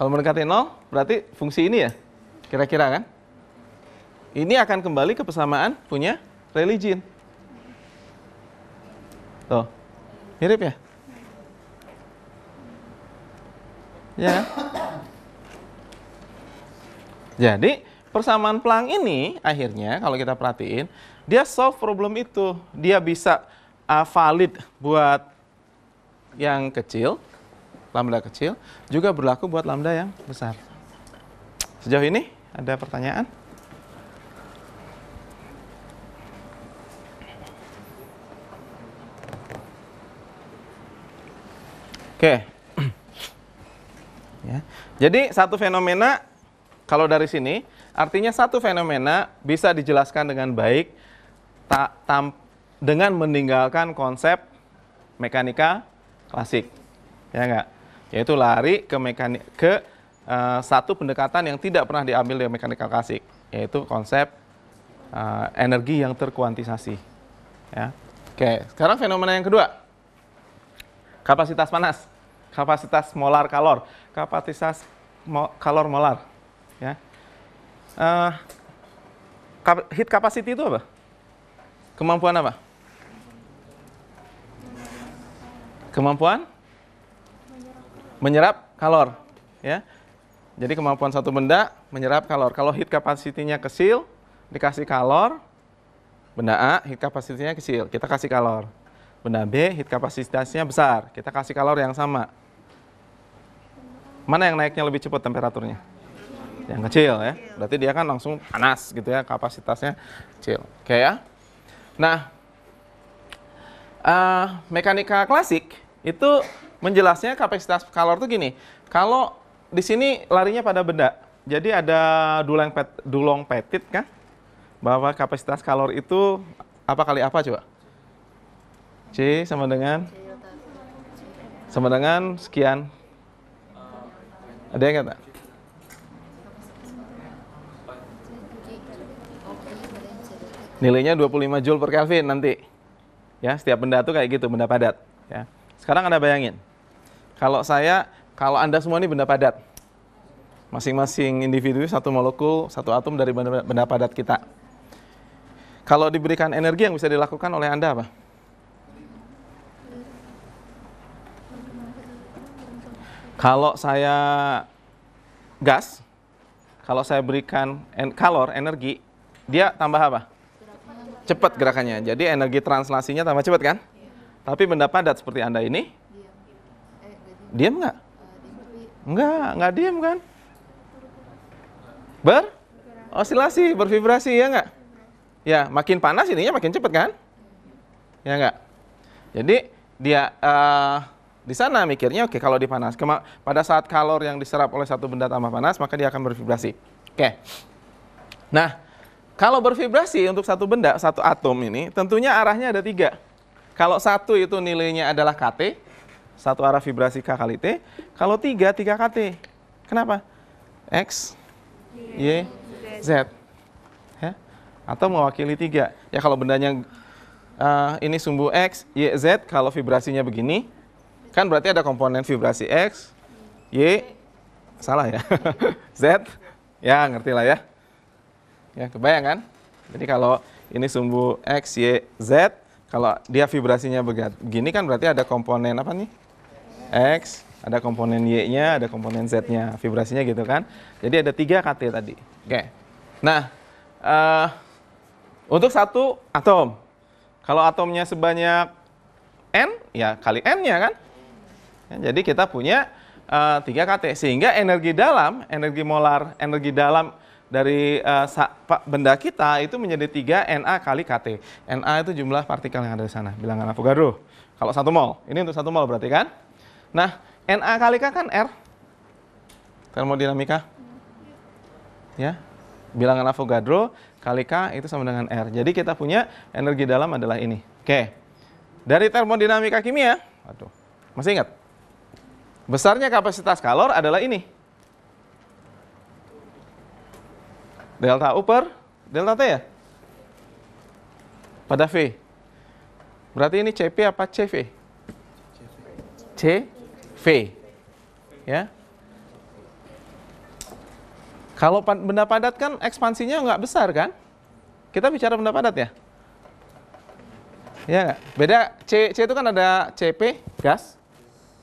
Kalau mendekati 0, berarti fungsi ini ya? Kira-kira kan? Ini akan kembali ke persamaan punya religion. Tuh. Mirip ya? Ya. Kan? Jadi persamaan pelang ini akhirnya kalau kita perhatiin dia solve problem itu. Dia bisa uh, valid buat yang kecil, lambda kecil, juga berlaku buat lambda yang besar. Sejauh ini ada pertanyaan? Oke. Okay. ya. Jadi satu fenomena kalau dari sini, artinya satu fenomena bisa dijelaskan dengan baik ta tam dengan meninggalkan konsep mekanika klasik. Ya enggak? Yaitu lari ke mekanik ke uh, satu pendekatan yang tidak pernah diambil dari mekanika klasik, yaitu konsep uh, energi yang terkuantisasi. Ya. Oke, sekarang fenomena yang kedua. Kapasitas panas kapasitas molar kalor, kapasitas mo kalor molar. Ya. Uh, eh, heat capacity itu apa? Kemampuan apa? Kemampuan menyerap kalor, ya. Jadi kemampuan satu benda menyerap kalor. Kalau heat capacity-nya kecil, dikasih kalor, benda A heat capacity-nya kecil, kita kasih kalor. Benda B heat kapasitasnya besar, kita kasih kalor yang sama. Mana yang naiknya lebih cepat temperaturnya? yang kecil ya. Berarti dia kan langsung panas gitu ya, kapasitasnya kecil. Oke okay, ya. Nah, uh, mekanika klasik itu menjelasnya kapasitas kalor tuh gini. Kalau di sini larinya pada benda. Jadi ada dulang pet, dulong petit kan? Bahwa kapasitas kalor itu apa kali apa coba? C sama dengan sama dengan sekian. Ada yang nggak? Nilainya 25 joule per Kelvin nanti. Ya, setiap benda itu kayak gitu, benda padat. Ya. Sekarang Anda bayangin, kalau saya, kalau Anda semua ini benda padat, masing-masing individu satu molekul, satu atom dari benda, benda padat kita. Kalau diberikan energi yang bisa dilakukan oleh Anda apa? Kalau saya gas, kalau saya berikan kalor, energi, dia tambah apa? Cepat gerakannya. Jadi energi translasinya tambah cepat kan? Iya. Tapi benda padat seperti Anda ini? Diam eh, nggak? Nggak, nggak diam kan? Ber? Osilasi, bervibrasi, ya nggak? Ya, makin panas ininya makin cepat kan? Ya nggak? Jadi dia uh, di sana mikirnya oke okay, kalau dipanas Kema pada saat kalor yang diserap oleh satu benda tambah panas maka dia akan bervibrasi. Oke. Okay. Nah, kalau bervibrasi untuk satu benda, satu atom ini, tentunya arahnya ada tiga. Kalau satu itu nilainya adalah KT, satu arah vibrasi K kali T. Kalau tiga, tiga KT. Kenapa? X, Y, Z. Ya? Atau mewakili tiga. Ya kalau bendanya uh, ini sumbu X, Y, Z, kalau vibrasinya begini, kan berarti ada komponen vibrasi X, Y, salah ya, Z, ya ngerti lah ya. Ya, kebayang kan? Jadi kalau ini sumbu X, Y, Z, kalau dia vibrasinya begini kan berarti ada komponen apa nih? X, ada komponen Y-nya, ada komponen Z-nya, vibrasinya gitu kan. Jadi ada tiga KT tadi. Oke. Nah, uh, untuk satu atom, kalau atomnya sebanyak N, ya kali N-nya kan. Ya, jadi kita punya eh, tiga uh, KT, sehingga energi dalam, energi molar, energi dalam dari uh, benda kita itu menjadi 3 NA kali KT. NA itu jumlah partikel yang ada di sana, bilangan Avogadro. Kalau satu mol, ini untuk satu mol berarti kan? Nah, NA kali K kan R. Termodinamika. Ya. Bilangan Avogadro kali K itu sama dengan R. Jadi kita punya energi dalam adalah ini. Oke. Dari termodinamika kimia, aduh, masih ingat? Besarnya kapasitas kalor adalah ini. Delta U per delta T ya? Pada V. Berarti ini CP apa CV? CV. Ya. Kalau benda padat kan ekspansinya nggak besar kan? Kita bicara benda padat ya? Ya nggak? Beda C, C itu kan ada CP, gas.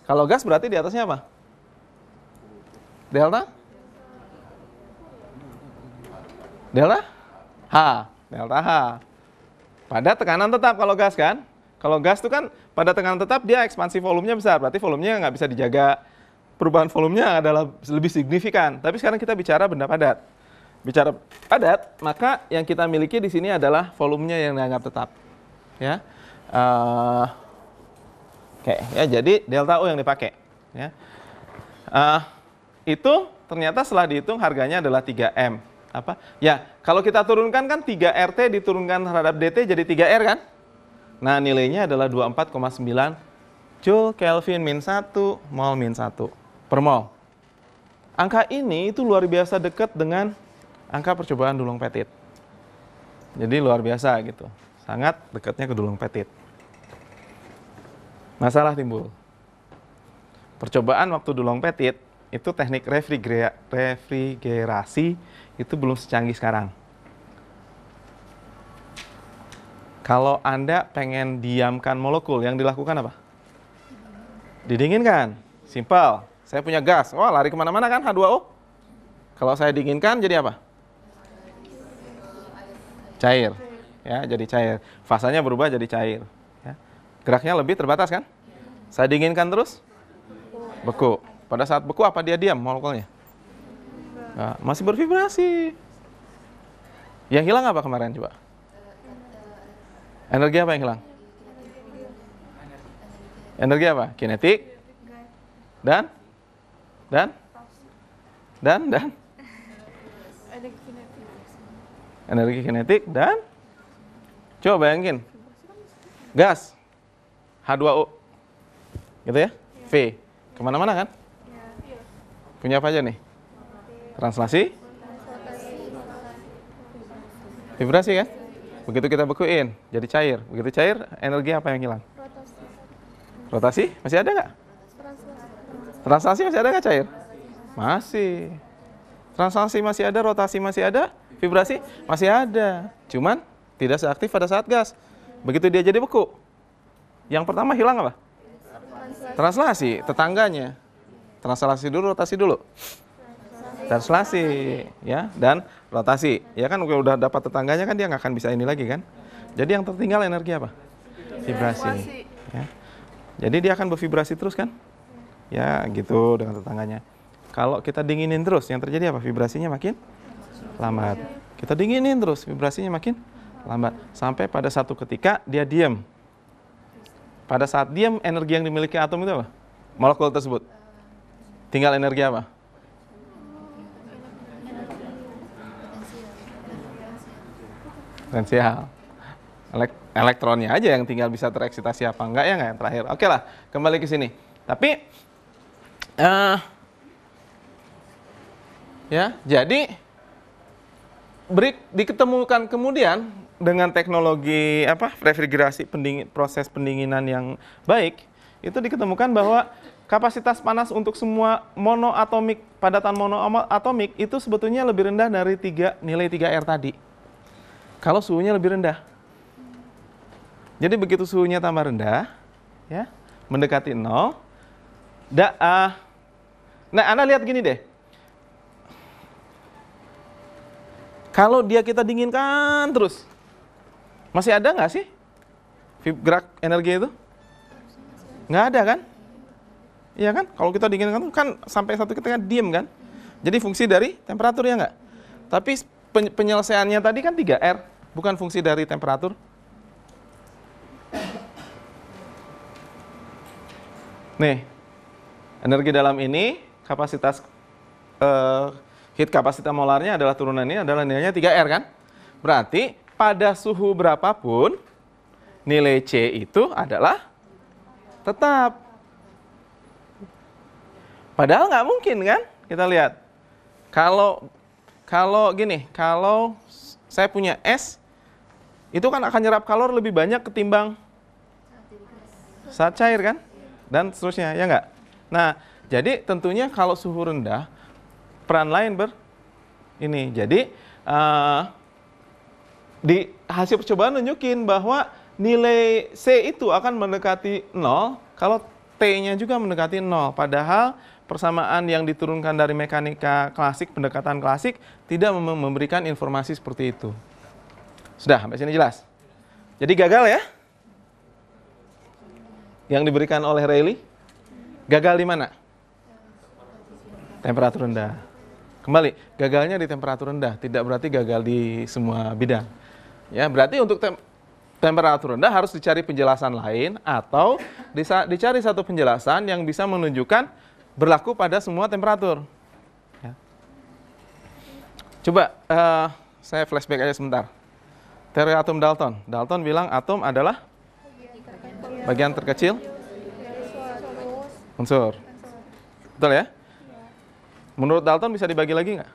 Kalau gas berarti di atasnya apa? Delta? delta H. Delta H. Pada tekanan tetap kalau gas kan? Kalau gas itu kan pada tekanan tetap dia ekspansi volumenya besar, berarti volumenya nggak bisa dijaga. Perubahan volumenya adalah lebih signifikan. Tapi sekarang kita bicara benda padat. Bicara padat, maka yang kita miliki di sini adalah volumenya yang dianggap tetap. Ya, uh, oke okay. ya jadi delta U yang dipakai. Ya, uh, itu ternyata setelah dihitung harganya adalah 3 m apa? Ya, kalau kita turunkan kan 3 RT diturunkan terhadap DT jadi 3 R kan? Nah, nilainya adalah 24,9 Joule Kelvin min 1, mol min 1 per mol. Angka ini itu luar biasa dekat dengan angka percobaan dulung petit. Jadi luar biasa gitu. Sangat dekatnya ke dulung petit. Masalah timbul. Percobaan waktu dulung petit itu teknik refrigerasi itu belum secanggih sekarang. Kalau Anda pengen diamkan molekul, yang dilakukan apa? Didinginkan. Simpel. Saya punya gas. Wah, lari kemana-mana kan H2O. Kalau saya dinginkan jadi apa? Cair. Ya, jadi cair. Fasanya berubah jadi cair. Ya. Geraknya lebih terbatas kan? Saya dinginkan terus? Beku. Pada saat beku apa dia diam molekulnya? Nah, masih bervibrasi. Yang hilang apa kemarin coba? Energi apa yang hilang? Energi apa? Kinetik dan dan dan dan energi kinetik dan coba bayangin gas H2O gitu ya V iya. kemana-mana kan Punya apa aja nih? Translasi? Vibrasi kan? Begitu kita bekuin, jadi cair. Begitu cair, energi apa yang hilang? Rotasi. Masih ada nggak? Translasi masih ada nggak cair? Masih. Translasi masih ada, rotasi masih ada, vibrasi masih ada. Cuman tidak seaktif pada saat gas. Begitu dia jadi beku, yang pertama hilang apa? Translasi, tetangganya. Translasi dulu, rotasi dulu. Translasi, ya, dan rotasi. Ya kan udah dapat tetangganya kan dia nggak akan bisa ini lagi kan. Jadi yang tertinggal energi apa? Vibrasi. Ya. Jadi dia akan bervibrasi terus kan? Ya gitu dengan tetangganya. Kalau kita dinginin terus, yang terjadi apa? Vibrasinya makin lambat. Kita dinginin terus, vibrasinya makin lambat. Sampai pada satu ketika dia diam. Pada saat diam, energi yang dimiliki atom itu apa? Molekul tersebut Tinggal energi apa? Potensial. elektronnya aja yang tinggal bisa tereksitasi apa enggak ya nggak yang terakhir. Oke lah, kembali ke sini. Tapi uh, ya, jadi beri, diketemukan kemudian dengan teknologi apa refrigerasi pendingin, proses pendinginan yang baik itu diketemukan bahwa kapasitas panas untuk semua monoatomik, padatan monoatomik itu sebetulnya lebih rendah dari 3, nilai 3R tadi. Kalau suhunya lebih rendah. Jadi begitu suhunya tambah rendah, ya, mendekati 0, da, uh, nah Anda lihat gini deh. Kalau dia kita dinginkan terus, masih ada nggak sih gerak energi itu? Nggak ada kan? Iya kan? Kalau kita dinginkan kan sampai satu ketika diem kan? Jadi fungsi dari temperatur ya nggak? Tapi penyelesaiannya tadi kan 3R, bukan fungsi dari temperatur. Nih, energi dalam ini, kapasitas uh, heat kapasitas molarnya adalah turunan turunannya adalah nilainya 3R kan? Berarti pada suhu berapapun, nilai C itu adalah tetap Padahal nggak mungkin kan? Kita lihat. Kalau kalau gini, kalau saya punya S, itu kan akan nyerap kalor lebih banyak ketimbang saat cair kan? Dan seterusnya, ya nggak? Nah, jadi tentunya kalau suhu rendah, peran lain ber ini. Jadi uh, di hasil percobaan nunjukin bahwa nilai C itu akan mendekati nol kalau T-nya juga mendekati nol. Padahal persamaan yang diturunkan dari mekanika klasik, pendekatan klasik, tidak memberikan informasi seperti itu. Sudah, sampai sini jelas? Jadi gagal ya? Yang diberikan oleh Rayleigh? Gagal di mana? Temperatur rendah. Kembali, gagalnya di temperatur rendah, tidak berarti gagal di semua bidang. Ya, berarti untuk tem temperatur rendah harus dicari penjelasan lain atau dicari satu penjelasan yang bisa menunjukkan berlaku pada semua temperatur. Ya. Coba uh, saya flashback aja sebentar. Teori atom Dalton. Dalton bilang atom adalah bagian terkecil unsur. Betul ya? Menurut Dalton bisa dibagi lagi nggak?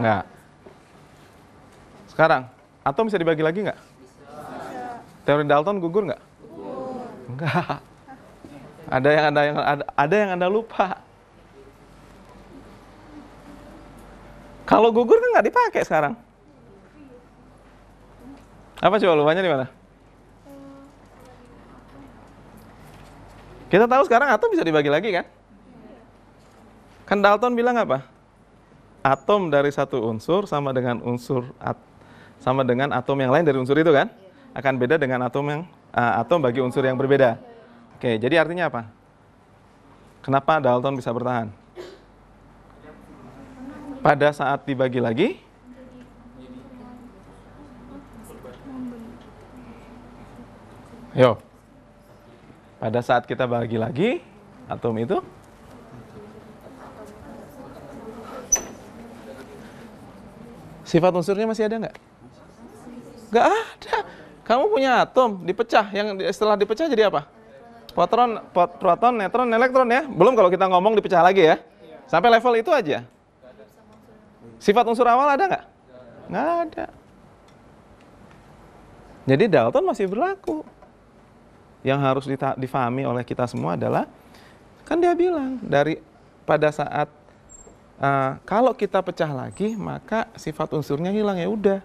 Nggak. Sekarang, atom bisa dibagi lagi nggak? Teori Dalton gugur nggak? Gugur. Nggak. Ada yang ada yang ada, ada yang Anda lupa. Kalau gugur kan nggak dipakai sekarang. Apa coba lupanya di mana? Kita tahu sekarang atom bisa dibagi lagi kan? Kan Dalton bilang apa? Atom dari satu unsur sama dengan unsur at, sama dengan atom yang lain dari unsur itu kan? Akan beda dengan atom yang uh, atom bagi unsur yang berbeda. Oke, jadi artinya apa? Kenapa Dalton bisa bertahan? Pada saat dibagi lagi, yo, pada saat kita bagi lagi, atom itu sifat unsurnya masih ada nggak? Nggak ada. Kamu punya atom dipecah, yang setelah dipecah jadi apa? Proton, proton, neutron, elektron ya. Belum kalau kita ngomong dipecah lagi ya. Sampai level itu aja. Sifat unsur awal ada nggak? Nggak ada. Jadi Dalton masih berlaku. Yang harus difahami oleh kita semua adalah, kan dia bilang dari pada saat uh, kalau kita pecah lagi maka sifat unsurnya hilang ya udah.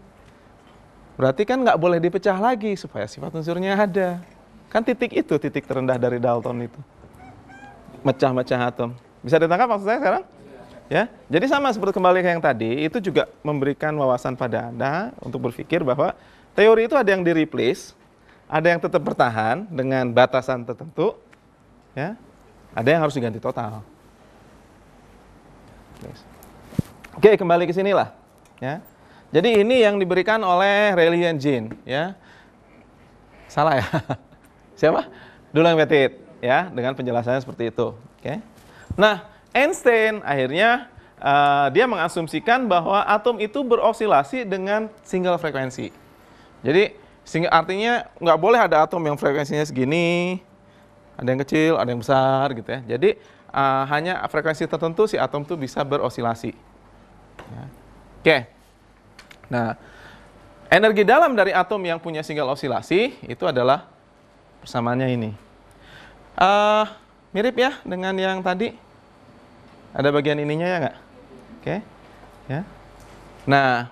Berarti kan nggak boleh dipecah lagi supaya sifat unsurnya ada. Kan titik itu titik terendah dari Dalton itu. Mecah-mecah atom. Bisa ditangkap maksud saya sekarang? Ya. Jadi sama seperti kembali ke yang tadi, itu juga memberikan wawasan pada Anda untuk berpikir bahwa teori itu ada yang di-replace, ada yang tetap bertahan dengan batasan tertentu, ya. Ada yang harus diganti total. Oke, kembali ke sinilah, ya. Jadi ini yang diberikan oleh Rayleigh Jean, ya. Salah ya? siapa? yang Petit ya dengan penjelasannya seperti itu. Oke. Okay. Nah, Einstein akhirnya uh, dia mengasumsikan bahwa atom itu berosilasi dengan single frekuensi. Jadi sing artinya nggak boleh ada atom yang frekuensinya segini, ada yang kecil, ada yang besar gitu ya. Jadi uh, hanya frekuensi tertentu si atom itu bisa berosilasi. Ya. Oke, okay. nah energi dalam dari atom yang punya single osilasi itu adalah persamaannya ini. Uh, mirip ya dengan yang tadi. Ada bagian ininya ya nggak? Oke. Okay. Ya. Nah,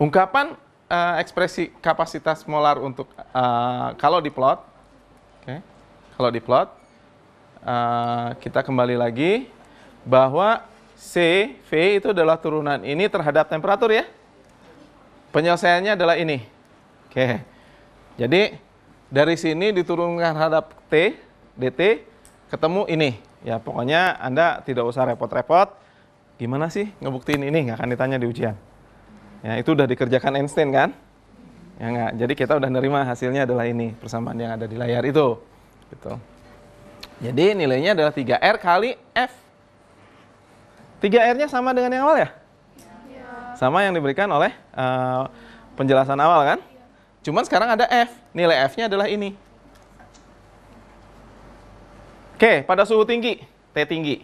ungkapan uh, ekspresi kapasitas molar untuk uh, kalau diplot, oke, okay, kalau diplot, uh, kita kembali lagi bahwa C, V itu adalah turunan ini terhadap temperatur ya. Penyelesaiannya adalah ini. Oke. Okay. Jadi dari sini diturunkan hadap T, DT, ketemu ini. Ya pokoknya Anda tidak usah repot-repot. Gimana sih ngebuktiin ini? Nggak akan ditanya di ujian. Ya itu udah dikerjakan Einstein kan? Ya nggak. Jadi kita udah nerima hasilnya adalah ini persamaan yang ada di layar itu. Gitu. Jadi nilainya adalah 3R kali F. 3R-nya sama dengan yang awal ya? ya? Sama yang diberikan oleh uh, penjelasan awal kan? Cuman sekarang ada F. Nilai F-nya adalah ini. Oke, pada suhu tinggi, T tinggi.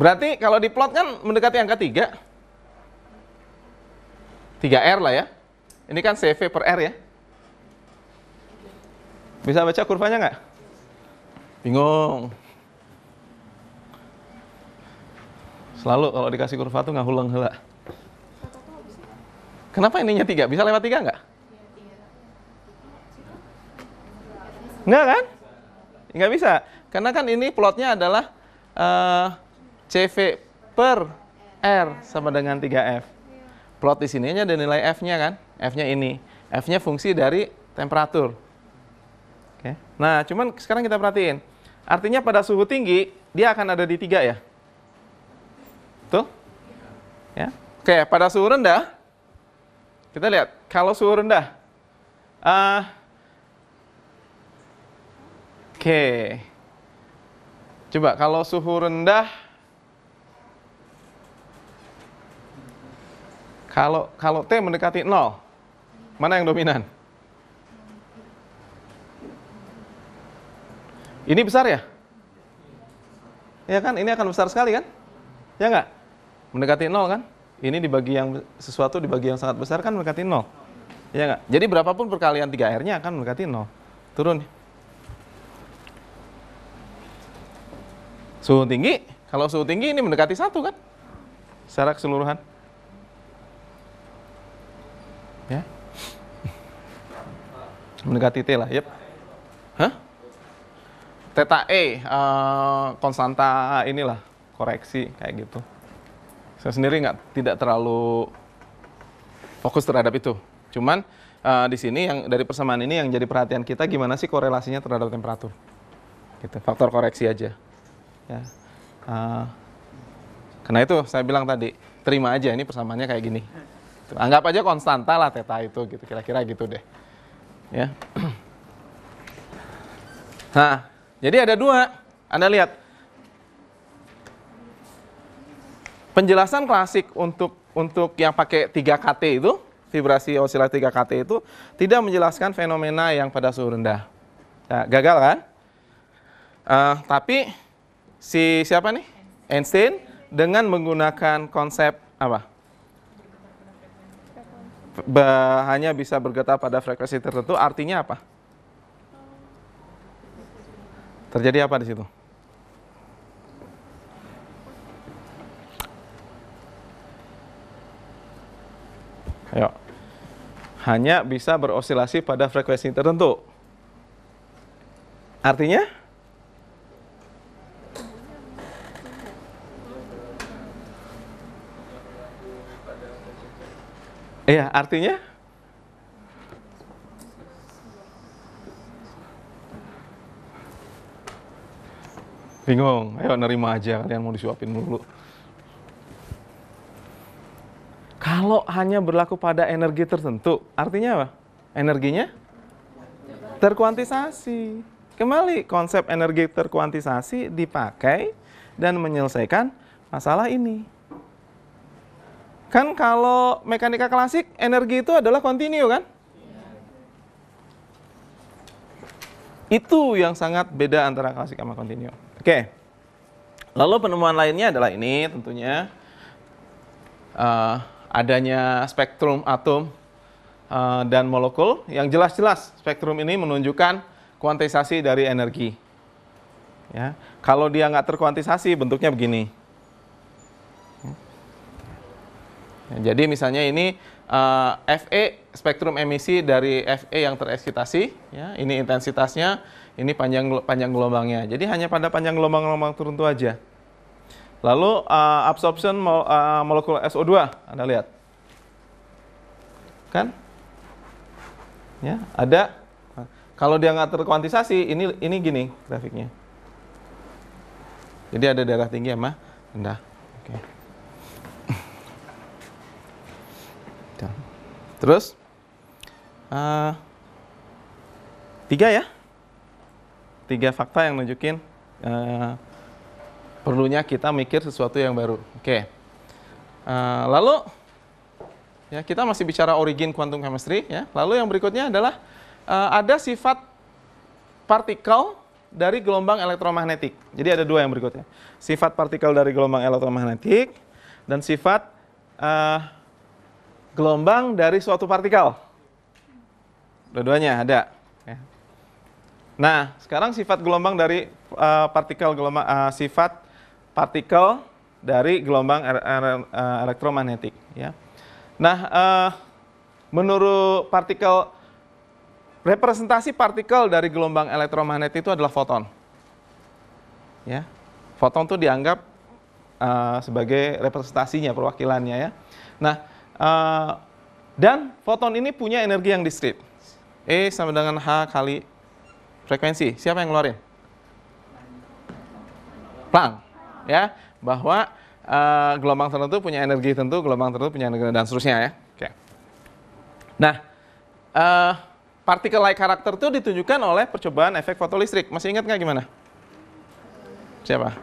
Berarti kalau diplot kan mendekati angka 3. 3R lah ya. Ini kan CV per R ya. Bisa baca kurvanya nggak? Bingung. Selalu kalau dikasih kurva tuh nggak hulang hulang Kenapa ininya tiga? Bisa lewat tiga nggak? Nggak kan? Nggak bisa. Karena kan ini plotnya adalah uh, eh, CV per R sama dengan 3F. Plot di sininya ada nilai F-nya kan? F-nya ini. F-nya fungsi dari temperatur. Oke. Nah, cuman sekarang kita perhatiin. Artinya pada suhu tinggi, dia akan ada di tiga ya? Tuh. Ya. Oke, pada suhu rendah, kita lihat, kalau suhu rendah. Uh, Oke. Okay. Coba kalau suhu rendah kalau kalau T mendekati nol, mana yang dominan? Ini besar ya? Ya kan, ini akan besar sekali kan? Ya enggak Mendekati nol kan? ini dibagi yang sesuatu dibagi yang sangat besar kan mendekati nol. ya nggak? Jadi berapapun perkalian tiga r nya akan mendekati nol. Turun. Suhu tinggi, kalau suhu tinggi ini mendekati satu kan? Secara keseluruhan. Ya. Mendekati T lah, yep. Hah? Teta E, uh, konstanta inilah, koreksi kayak gitu saya sendiri nggak tidak terlalu fokus terhadap itu. Cuman uh, di sini yang dari persamaan ini yang jadi perhatian kita gimana sih korelasinya terhadap temperatur. Gitu, faktor koreksi aja. Ya. Uh, karena itu saya bilang tadi, terima aja ini persamaannya kayak gini. Anggap aja konstanta lah theta itu gitu, kira-kira gitu deh. Ya. Nah, jadi ada dua. Anda lihat penjelasan klasik untuk untuk yang pakai 3KT itu, vibrasi osilasi 3KT itu tidak menjelaskan fenomena yang pada suhu rendah. Nah, gagal kan? Uh, tapi si siapa nih? Einstein dengan menggunakan konsep apa? hanya bisa bergetar pada frekuensi tertentu artinya apa? Terjadi apa di situ? Ayo. Hanya bisa berosilasi pada frekuensi tertentu. Artinya? Iya, artinya? Bingung, ayo nerima aja kalian mau disuapin dulu. Kalau hanya berlaku pada energi tertentu, artinya apa? Energinya terkuantisasi. Kembali konsep energi terkuantisasi dipakai dan menyelesaikan masalah ini. Kan kalau mekanika klasik energi itu adalah kontinu kan? Itu yang sangat beda antara klasik sama kontinu. Oke. Lalu penemuan lainnya adalah ini tentunya uh, adanya spektrum atom uh, dan molekul yang jelas-jelas spektrum ini menunjukkan kuantisasi dari energi. Ya, kalau dia nggak terkuantisasi bentuknya begini. Ya, jadi misalnya ini uh, FE spektrum emisi dari FE yang tereksitasi, ya, ini intensitasnya, ini panjang panjang gelombangnya. Jadi hanya pada panjang gelombang-gelombang tertentu aja. Lalu uh, absorption mo uh, molekul SO2, Anda lihat. Kan? Ya, ada kalau dia nggak terkuantisasi, ini ini gini grafiknya. Jadi ada darah tinggi sama rendah. Oke. Okay. Terus uh, tiga ya, tiga fakta yang nunjukin uh, perlunya kita mikir sesuatu yang baru. Oke. Okay. Uh, eh, lalu ya kita masih bicara origin quantum chemistry ya. Lalu yang berikutnya adalah uh, ada sifat partikel dari gelombang elektromagnetik. Jadi ada dua yang berikutnya. Sifat partikel dari gelombang elektromagnetik dan sifat uh, gelombang dari suatu partikel. Dua-duanya ada. Ya. Nah, sekarang sifat gelombang dari uh, partikel gelombang uh, sifat partikel dari gelombang er, er, eh, elektromagnetik ya. Nah, uh, menurut partikel representasi partikel dari gelombang elektromagnetik itu adalah foton. Ya. Foton itu dianggap uh, sebagai representasinya perwakilannya ya. Nah, uh, dan foton ini punya energi yang distrik. E sama dengan H kali frekuensi. Siapa yang ngeluarin? Planck ya bahwa uh, gelombang tertentu punya energi tertentu, gelombang tertentu punya energi dan seterusnya ya. Oke. Nah, uh, partikel like karakter itu ditunjukkan oleh percobaan efek fotolistrik. Masih ingat nggak gimana? Siapa?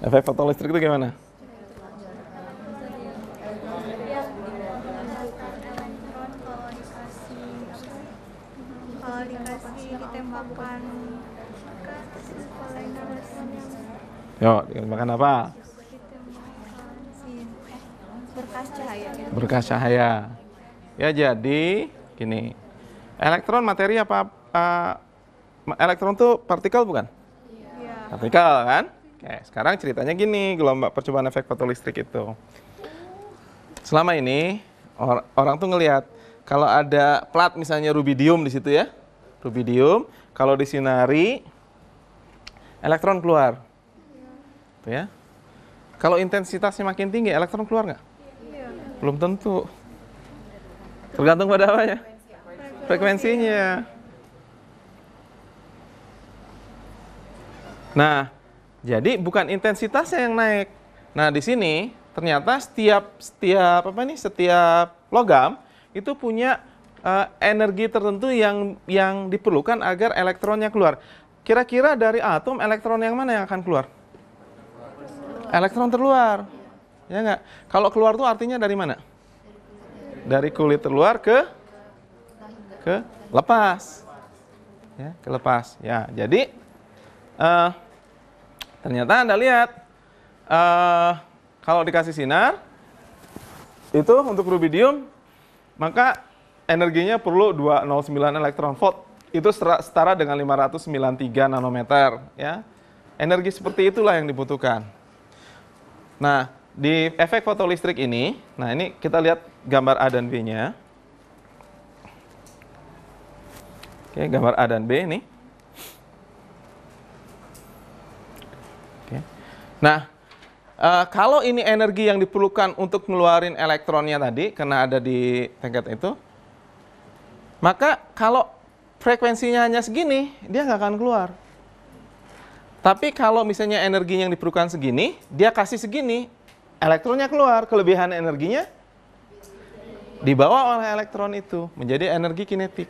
Efek fotolistrik itu gimana? Yuk, makan apa? Berkas cahaya. Berkas cahaya. Ya jadi gini. Elektron materi apa? Uh, elektron tuh partikel bukan? Iya. Partikel kan? Oke, sekarang ceritanya gini, gelombang percobaan efek fotolistrik itu. Selama ini or orang tuh ngelihat kalau ada plat misalnya rubidium di situ ya. Rubidium, kalau disinari elektron keluar ya. Kalau intensitasnya makin tinggi, elektron keluar nggak? Iya. Belum tentu. Tergantung pada apa ya? Frekuensinya. Nah, jadi bukan intensitasnya yang naik. Nah, di sini ternyata setiap setiap apa nih? Setiap logam itu punya uh, energi tertentu yang yang diperlukan agar elektronnya keluar. Kira-kira dari atom elektron yang mana yang akan keluar? elektron terluar. Ya enggak? Kalau keluar tuh artinya dari mana? Dari kulit terluar ke ke lepas. Ya, ke lepas. Ya, jadi uh, ternyata Anda lihat uh, kalau dikasih sinar itu untuk rubidium maka energinya perlu 209 elektron volt. Itu setara dengan 593 nanometer ya. Energi seperti itulah yang dibutuhkan. Nah, di efek fotolistrik ini, nah ini kita lihat gambar A dan B-nya. Oke, gambar A dan B ini. Oke. Nah, Uh, kalau ini energi yang diperlukan untuk ngeluarin elektronnya tadi, karena ada di tingkat itu, maka kalau frekuensinya hanya segini, dia nggak akan keluar. Tapi kalau misalnya energi yang diperlukan segini, dia kasih segini, elektronnya keluar, kelebihan energinya dibawa oleh elektron itu menjadi energi kinetik.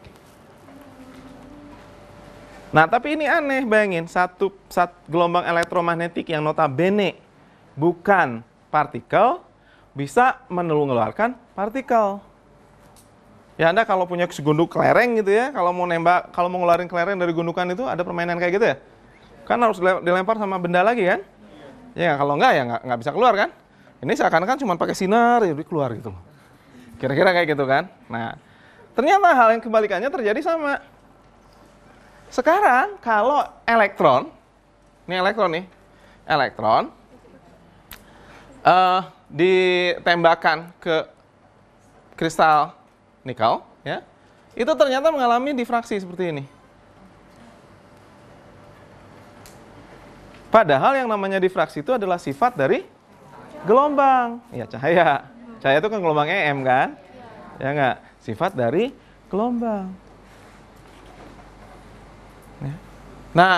Nah, tapi ini aneh, bayangin satu, satu gelombang elektromagnetik yang notabene bukan partikel bisa mengeluarkan partikel. Ya Anda kalau punya segunduk kelereng gitu ya, kalau mau nembak, kalau mau ngeluarin kelereng dari gundukan itu ada permainan kayak gitu ya? Kan harus dilempar sama benda lagi kan? Ya kalau enggak ya nggak, enggak bisa keluar kan? Ini seakan-akan cuma pakai sinar jadi ya keluar gitu. Kira-kira kayak gitu kan? Nah, ternyata hal yang kebalikannya terjadi sama. Sekarang kalau elektron, ini elektron nih, elektron uh, ditembakkan ke kristal nikel, ya, itu ternyata mengalami difraksi seperti ini. Padahal yang namanya difraksi itu adalah sifat dari gelombang. Ya, cahaya. Cahaya itu kan gelombang EM kan? Ya enggak? Sifat dari gelombang. Ya. Nah,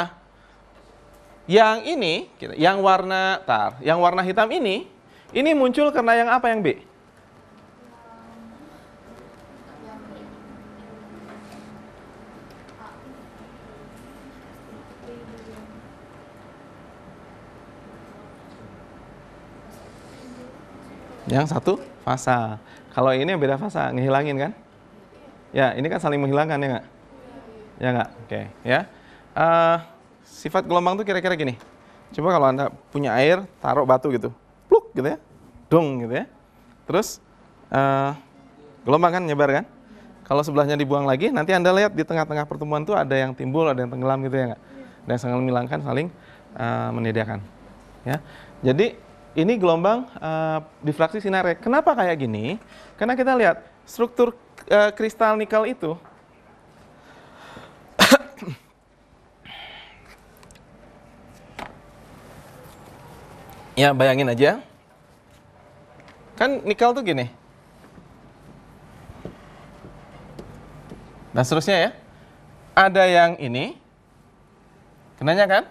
yang ini, yang warna tar, yang warna hitam ini, ini muncul karena yang apa yang B? yang satu fasa. Kalau ini beda fasa, ngehilangin kan? Ya, ini kan saling menghilangkan ya nggak? Ya nggak? Oke, okay. ya. Uh, sifat gelombang tuh kira-kira gini. Coba kalau anda punya air, taruh batu gitu, pluk gitu ya, dong gitu ya. Terus uh, gelombang kan nyebar kan? Kalau sebelahnya dibuang lagi, nanti anda lihat di tengah-tengah pertemuan tuh ada yang timbul, ada yang tenggelam gitu ya nggak? Dan saling menghilangkan, saling uh, menyediakan. Ya, jadi ini gelombang uh, difraksi sinar. Ya. Kenapa kayak gini? Karena kita lihat struktur uh, kristal nikel itu Ya, bayangin aja. Kan nikel tuh gini. Dan nah, seterusnya ya. Ada yang ini. Kenanya kan?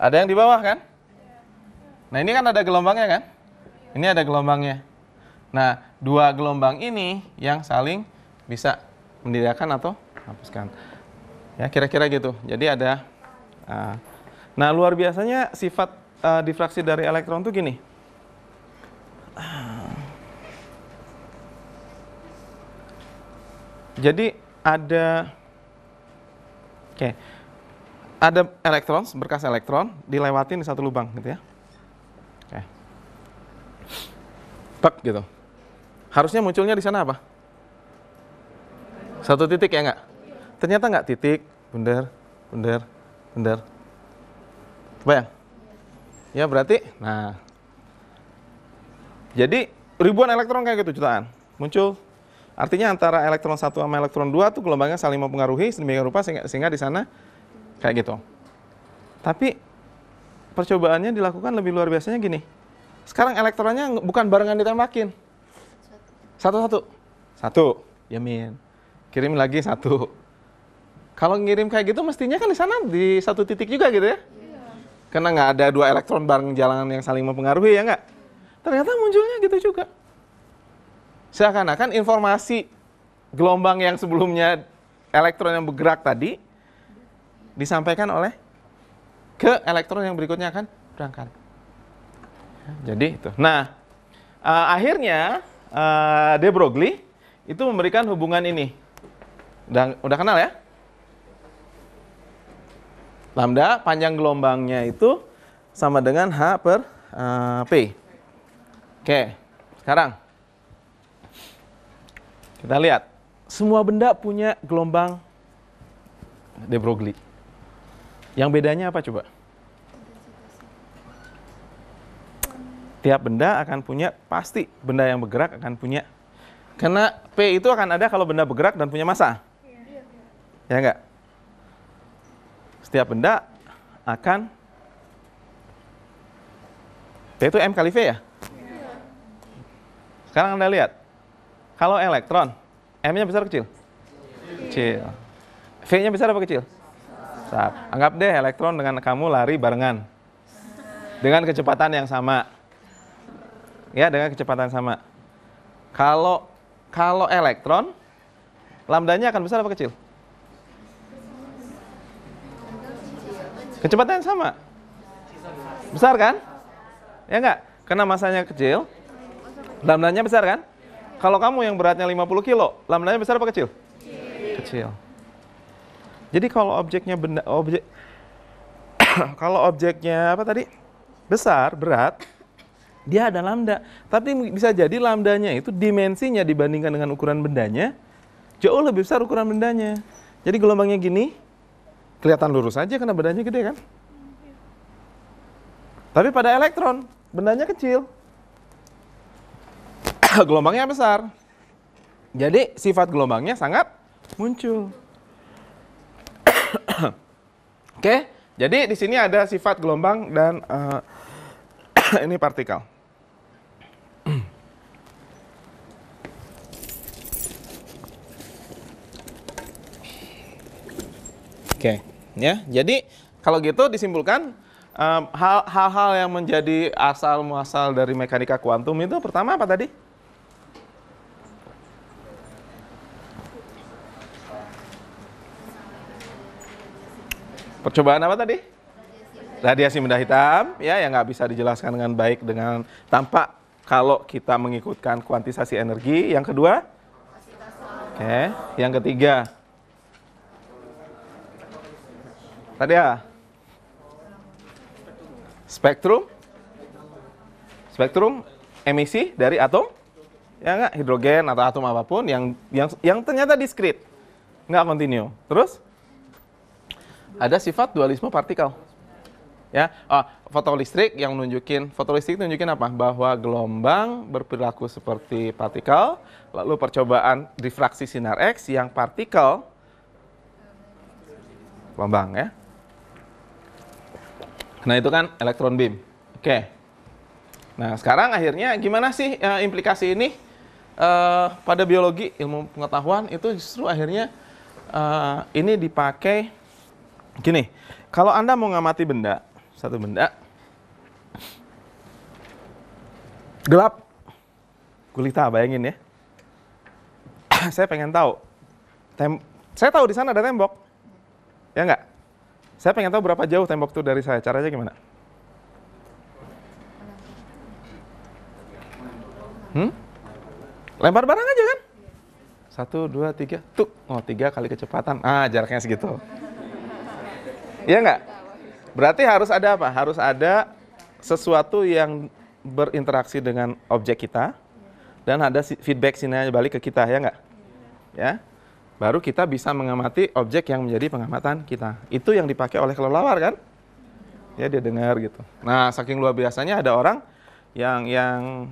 Ada yang di bawah kan? Nah, ini kan ada gelombangnya kan? Ini ada gelombangnya. Nah, dua gelombang ini yang saling bisa mendirikan atau hapuskan. Ya, kira-kira gitu. Jadi ada uh, Nah, luar biasanya sifat uh, difraksi dari elektron tuh gini. Jadi ada oke. Okay, ada elektron, berkas elektron dilewatin di satu lubang gitu ya. tek gitu. Harusnya munculnya di sana apa? Satu titik ya enggak? Ternyata enggak titik, bundar, bundar, bundar. Bayang? Ya berarti, nah. Jadi ribuan elektron kayak gitu jutaan muncul. Artinya antara elektron satu sama elektron dua tuh gelombangnya saling mempengaruhi sedemikian rupa sehingga, sehingga di sana kayak gitu. Tapi percobaannya dilakukan lebih luar biasanya gini. Sekarang elektronnya bukan barengan ditembakin. Satu-satu. Satu. Yamin. Kirim lagi satu. Kalau ngirim kayak gitu mestinya kan di sana di satu titik juga gitu ya. Iya. Karena nggak ada dua elektron bareng jalanan yang saling mempengaruhi ya nggak? Ternyata munculnya gitu juga. Seakan-akan informasi gelombang yang sebelumnya elektron yang bergerak tadi disampaikan oleh ke elektron yang berikutnya akan berangkat. Jadi itu. Nah, uh, akhirnya uh, De Broglie itu memberikan hubungan ini. Udah, udah kenal ya? Lambda panjang gelombangnya itu sama dengan H per uh, P. Oke, sekarang kita lihat. Semua benda punya gelombang de Broglie. Yang bedanya apa coba? Tiap benda akan punya pasti benda yang bergerak akan punya karena P itu akan ada kalau benda bergerak dan punya massa. Ya, enggak? Setiap benda akan P itu M kali V ya? ya? Sekarang Anda lihat. Kalau elektron, M-nya besar kecil? Kecil. V-nya besar apa kecil? Besar. Anggap deh elektron dengan kamu lari barengan. Dengan kecepatan yang sama ya dengan kecepatan sama. Kalau kalau elektron lambdanya akan besar apa kecil? Kecepatan sama. Besar kan? Ya enggak? Karena masanya kecil, lambdanya besar kan? Kalau kamu yang beratnya 50 kilo, lambdanya besar apa kecil? Kecil. Jadi kalau objeknya benda objek kalau objeknya apa tadi? Besar, berat, dia ada lambda, tapi bisa jadi lambdanya itu dimensinya dibandingkan dengan ukuran bendanya jauh lebih besar ukuran bendanya. Jadi gelombangnya gini, kelihatan lurus aja karena bendanya gede kan? Tapi pada elektron, bendanya kecil. gelombangnya besar. Jadi sifat gelombangnya sangat muncul. Oke, jadi di sini ada sifat gelombang dan uh, ini partikel. Oke, okay. ya. Jadi kalau gitu disimpulkan hal-hal um, yang menjadi asal muasal dari mekanika kuantum itu pertama apa tadi? Percobaan apa tadi? Radiasi benda hitam, ya yang nggak bisa dijelaskan dengan baik dengan tampak kalau kita mengikutkan kuantisasi energi. Yang kedua, oke. Okay. Yang ketiga, Tadi ya. Spektrum. Spektrum emisi dari atom ya enggak hidrogen atau atom apapun yang yang yang ternyata diskrit. Enggak kontinu. Terus ada sifat dualisme partikel. Ya, oh, fotolistrik yang nunjukin fotolistrik nunjukin apa? Bahwa gelombang berperilaku seperti partikel, lalu percobaan difraksi sinar X yang partikel gelombang ya Nah, itu kan elektron beam. Oke. Nah, sekarang akhirnya gimana sih uh, implikasi ini uh, pada biologi, ilmu pengetahuan itu justru akhirnya uh, ini dipakai gini. Kalau Anda mau ngamati benda, satu benda gelap gulita bayangin ya. saya pengen tahu. Tem saya tahu di sana ada tembok. Ya enggak? Saya pengen tahu berapa jauh tembok itu dari saya. Caranya gimana? Hmm? Lempar barang aja kan? Satu, dua, tiga, tuk. Oh, tiga kali kecepatan. Ah, jaraknya segitu. Iya enggak. Berarti harus ada apa? Harus ada sesuatu yang berinteraksi dengan objek kita dan ada feedback sinyalnya balik ke kita ya enggak. Ya baru kita bisa mengamati objek yang menjadi pengamatan kita. Itu yang dipakai oleh kelelawar kan? Ya dia dengar gitu. Nah, saking luar biasanya ada orang yang yang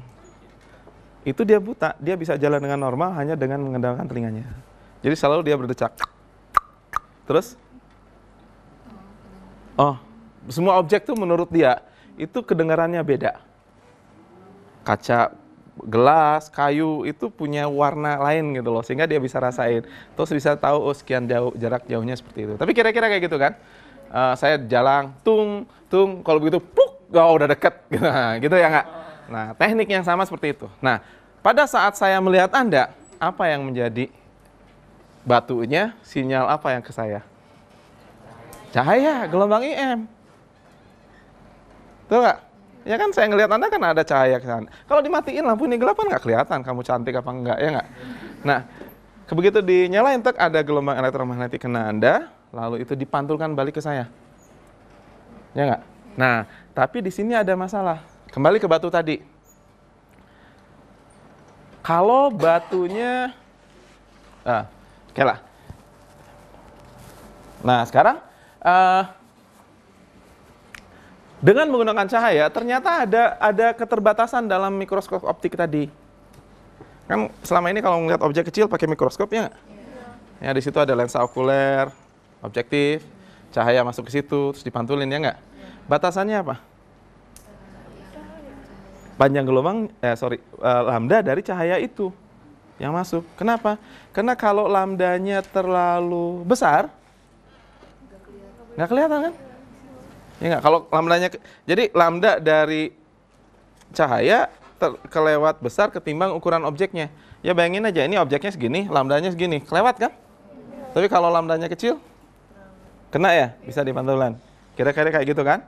itu dia buta, dia bisa jalan dengan normal hanya dengan mengendalikan telinganya. Jadi selalu dia berdecak. Terus Oh, semua objek tuh menurut dia itu kedengarannya beda. Kaca gelas, kayu itu punya warna lain gitu loh sehingga dia bisa rasain. Terus bisa tahu oh sekian jauh jarak jauhnya seperti itu. Tapi kira-kira kayak gitu kan. Uh, saya jalan tung tung kalau begitu puk oh, udah deket gitu, nah, gitu ya nggak. Nah, teknik yang sama seperti itu. Nah, pada saat saya melihat Anda, apa yang menjadi batunya, sinyal apa yang ke saya? Cahaya, gelombang IM. Tuh nggak? Ya kan saya ngelihat Anda kan ada cahaya kan. Kalau dimatiin lampu ini gelap kan nggak kelihatan kamu cantik apa enggak ya nggak. Nah, begitu dinyalain tek ada gelombang elektromagnetik kena Anda, lalu itu dipantulkan balik ke saya. Ya nggak? Nah, tapi di sini ada masalah. Kembali ke batu tadi. Kalau batunya ah, oke lah. Nah, sekarang uh, dengan menggunakan cahaya, ternyata ada ada keterbatasan dalam mikroskop optik tadi. Kan selama ini kalau melihat objek kecil pakai mikroskop ya? Ya, ya di situ ada lensa okuler, objektif, cahaya masuk ke situ, terus dipantulin ya nggak? Ya. Batasannya apa? Panjang gelombang, eh sorry, eh, lambda dari cahaya itu yang masuk. Kenapa? Karena kalau lambdanya terlalu besar, nggak kelihatan kan? Ya enggak, kalau lambdanya jadi lambda dari cahaya ter, kelewat besar ketimbang ukuran objeknya. Ya bayangin aja ini objeknya segini, lambdanya segini, kelewat kan? Tapi kalau lambdanya kecil kena ya, bisa dipantulan. Kira-kira kayak gitu kan?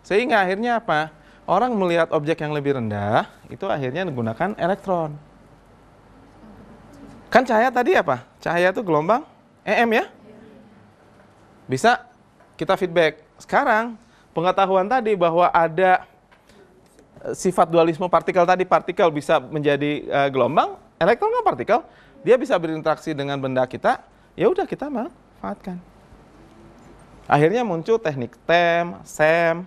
Sehingga akhirnya apa? Orang melihat objek yang lebih rendah itu akhirnya menggunakan elektron. Kan cahaya tadi apa? Cahaya itu gelombang EM ya? Bisa kita feedback. Sekarang pengetahuan tadi bahwa ada eh, sifat dualisme partikel tadi, partikel bisa menjadi uh, gelombang, elektron kan partikel, dia bisa berinteraksi dengan benda kita, ya udah kita manfaatkan. Akhirnya muncul teknik TEM, SEM,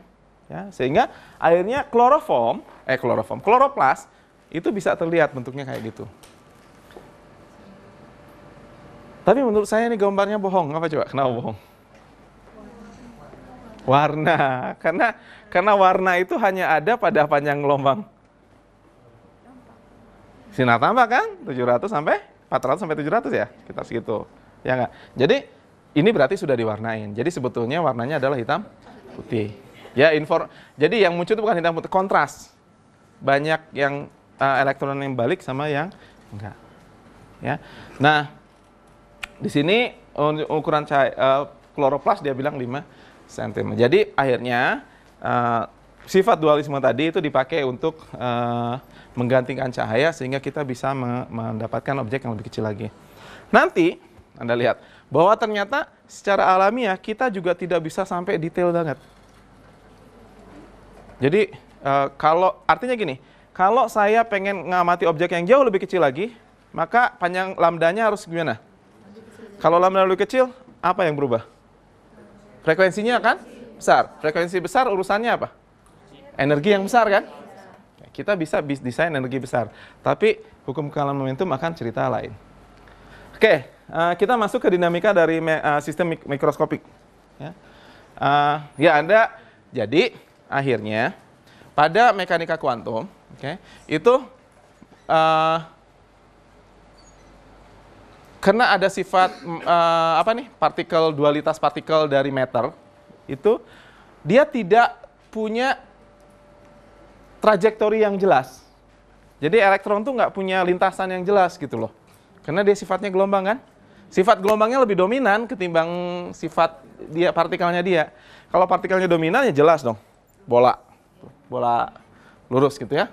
ya, sehingga akhirnya kloroform, eh kloroform, kloroplas itu bisa terlihat bentuknya kayak gitu. Tapi menurut saya ini gambarnya bohong, apa coba? Kenapa bohong? warna karena karena warna itu hanya ada pada panjang gelombang sinar tambah kan 700 sampai 400 sampai 700 ya kita segitu ya enggak jadi ini berarti sudah diwarnain jadi sebetulnya warnanya adalah hitam putih ya infor jadi yang muncul itu bukan hitam putih kontras banyak yang uh, eh, elektron yang balik sama yang enggak ya nah di sini ukuran cahaya, uh, eh, kloroplas dia bilang 5 sentimen. Jadi akhirnya uh, sifat dualisme tadi itu dipakai untuk uh, menggantikan cahaya sehingga kita bisa me mendapatkan objek yang lebih kecil lagi. Nanti Anda lihat bahwa ternyata secara alamiah kita juga tidak bisa sampai detail banget. Jadi uh, kalau artinya gini, kalau saya pengen ngamati objek yang jauh lebih kecil lagi, maka panjang lambdanya harus gimana? Kalau lambda lebih kecil, apa yang berubah? Frekuensinya kan besar. Frekuensi besar urusannya apa? Energi yang besar kan? Kita bisa desain energi besar. Tapi hukum kekalan momentum akan cerita lain. Oke, eh, kita masuk ke dinamika dari eh, sistem mikroskopik. Ya. Eh, ya, anda Jadi akhirnya pada mekanika kuantum, oke, itu uh, karena ada sifat uh, apa nih partikel dualitas partikel dari meter itu dia tidak punya trajektori yang jelas. Jadi elektron tuh nggak punya lintasan yang jelas gitu loh. Karena dia sifatnya gelombang kan. Sifat gelombangnya lebih dominan ketimbang sifat dia partikelnya dia. Kalau partikelnya dominan ya jelas dong. Bola. Bola lurus gitu ya.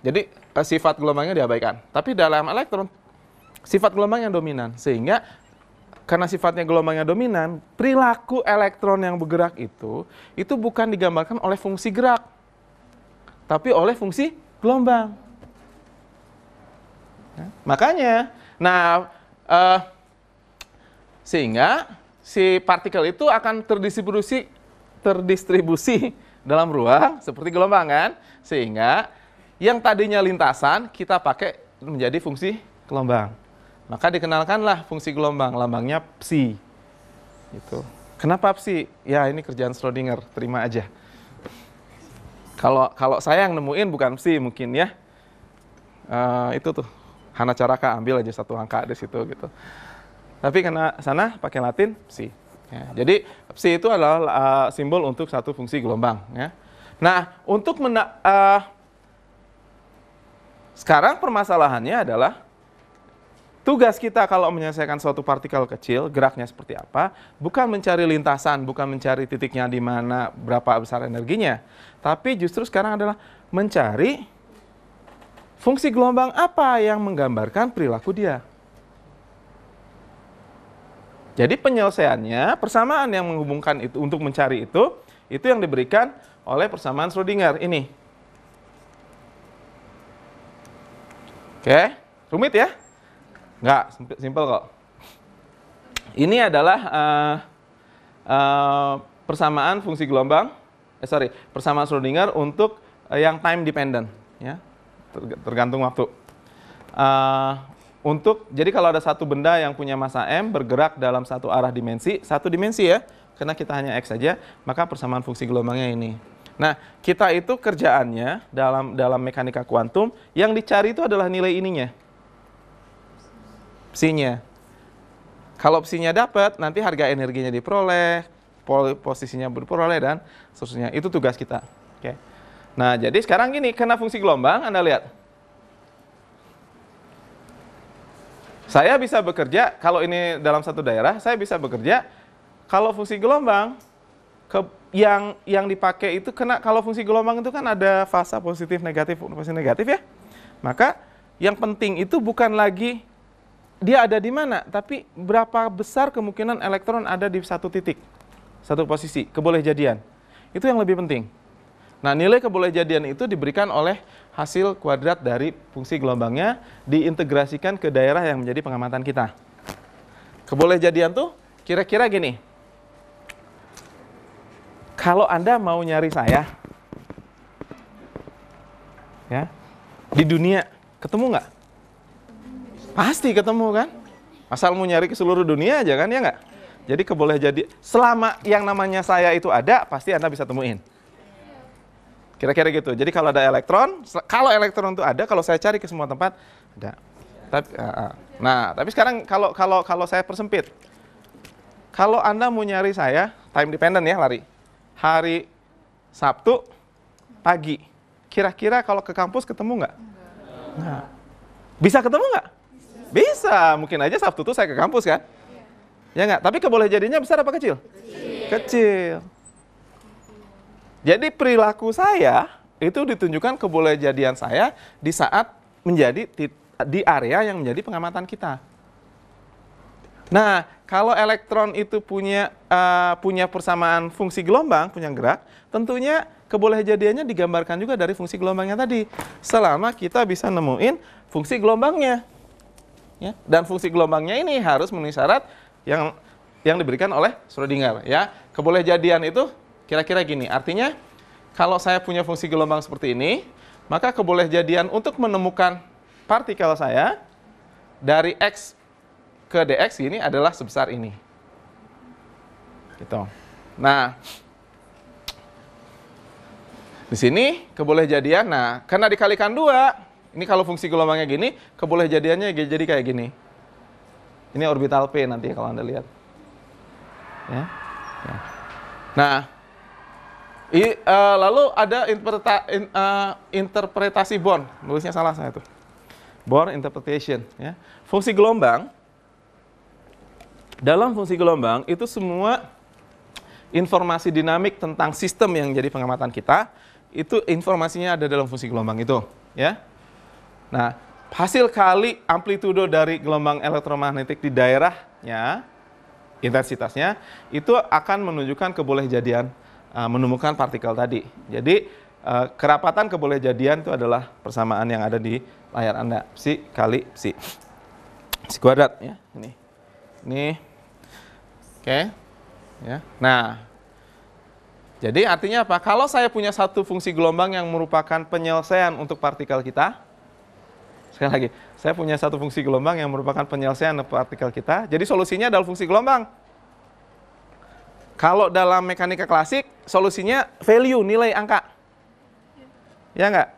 Jadi eh, sifat gelombangnya diabaikan. Tapi dalam elektron sifat gelombang yang dominan. Sehingga karena sifatnya gelombangnya dominan, perilaku elektron yang bergerak itu, itu bukan digambarkan oleh fungsi gerak, tapi oleh fungsi gelombang. Ya, makanya, nah, uh, sehingga si partikel itu akan terdistribusi, terdistribusi dalam ruang seperti gelombang kan, sehingga yang tadinya lintasan kita pakai menjadi fungsi gelombang. Maka dikenalkanlah fungsi gelombang, lambangnya psi. Gitu. Kenapa psi? Ya ini kerjaan Schrodinger, terima aja. Kalau kalau saya yang nemuin bukan psi mungkin ya. Uh, itu tuh Hana Caraka ambil aja satu angka di situ gitu. Tapi karena sana pakai Latin psi. Ya, jadi psi itu adalah uh, simbol untuk satu fungsi gelombang. Ya. Nah untuk mena, uh, sekarang permasalahannya adalah Tugas kita kalau menyelesaikan suatu partikel kecil, geraknya seperti apa, bukan mencari lintasan, bukan mencari titiknya di mana, berapa besar energinya. Tapi justru sekarang adalah mencari fungsi gelombang apa yang menggambarkan perilaku dia. Jadi penyelesaiannya, persamaan yang menghubungkan itu untuk mencari itu, itu yang diberikan oleh persamaan Schrödinger ini. Oke, rumit ya? Enggak, simpel kok. Ini adalah uh, uh, persamaan fungsi gelombang, eh sorry, persamaan Schrödinger untuk uh, yang time dependent, ya, tergantung waktu. Uh, untuk jadi kalau ada satu benda yang punya massa m bergerak dalam satu arah dimensi, satu dimensi ya, karena kita hanya x saja, maka persamaan fungsi gelombangnya ini. Nah, kita itu kerjaannya dalam dalam mekanika kuantum yang dicari itu adalah nilai ininya opsinya. Kalau opsinya dapat, nanti harga energinya diperoleh, posisinya berperoleh dan seterusnya. Itu tugas kita. Oke. Nah, jadi sekarang gini, karena fungsi gelombang, Anda lihat. Saya bisa bekerja, kalau ini dalam satu daerah, saya bisa bekerja, kalau fungsi gelombang, ke, yang yang dipakai itu kena, kalau fungsi gelombang itu kan ada fase positif, negatif, fase negatif ya. Maka yang penting itu bukan lagi dia ada di mana, tapi berapa besar kemungkinan elektron ada di satu titik, satu posisi, kebolehjadian. Itu yang lebih penting. Nah, nilai kebolehjadian itu diberikan oleh hasil kuadrat dari fungsi gelombangnya diintegrasikan ke daerah yang menjadi pengamatan kita. Kebolehjadian tuh kira-kira gini. Kalau Anda mau nyari saya ya, di dunia ketemu nggak? Pasti ketemu kan? Asal mau nyari ke seluruh dunia aja kan, ya nggak? Jadi keboleh jadi, selama yang namanya saya itu ada, pasti Anda bisa temuin. Kira-kira gitu. Jadi kalau ada elektron, kalau elektron itu ada, kalau saya cari ke semua tempat, ada. Tapi, ah, ah. nah, tapi sekarang kalau kalau kalau saya persempit, kalau Anda mau nyari saya, time dependent ya lari. Hari Sabtu pagi, kira-kira kalau ke kampus ketemu nggak? Nah, bisa ketemu nggak? Bisa, mungkin aja Sabtu tuh saya ke kampus kan? Ya enggak, Tapi keboleh jadinya besar apa kecil? Kecil. kecil. Jadi perilaku saya itu ditunjukkan keboleh jadian saya di saat menjadi di, di area yang menjadi pengamatan kita. Nah, kalau elektron itu punya uh, punya persamaan fungsi gelombang, punya gerak, tentunya keboleh jadiannya digambarkan juga dari fungsi gelombangnya tadi. Selama kita bisa nemuin fungsi gelombangnya. Ya. Dan fungsi gelombangnya ini harus memenuhi syarat yang yang diberikan oleh Schrödinger. Ya, kebolehjadian itu kira-kira gini. Artinya kalau saya punya fungsi gelombang seperti ini, maka kebolehjadian untuk menemukan partikel saya dari x ke dx ini adalah sebesar ini. Gitu. Nah, di sini kebolehjadian. Nah, karena dikalikan dua, ini kalau fungsi gelombangnya gini, keboleh jadiannya jadi kayak gini. Ini orbital P nanti kalau Anda lihat. Ya. ya. Nah, i, uh, lalu ada interpreta, in, uh, interpretasi Born. Nulisnya salah saya tuh. Born interpretation. Ya. Fungsi gelombang, dalam fungsi gelombang itu semua informasi dinamik tentang sistem yang jadi pengamatan kita, itu informasinya ada dalam fungsi gelombang itu. Ya, Nah, hasil kali amplitudo dari gelombang elektromagnetik di daerahnya, intensitasnya, itu akan menunjukkan kebolehjadian uh, eh, menemukan partikel tadi. Jadi, uh, kerapatan kebolehjadian itu adalah persamaan yang ada di layar Anda. Psi kali psi. Psi kuadrat ya, ini. Ini. Oke. Okay. Ya. Nah, jadi artinya apa? Kalau saya punya satu fungsi gelombang yang merupakan penyelesaian untuk partikel kita, Sekali lagi, saya punya satu fungsi gelombang yang merupakan penyelesaian partikel kita. Jadi solusinya adalah fungsi gelombang. Kalau dalam mekanika klasik, solusinya value, nilai angka. Ya enggak?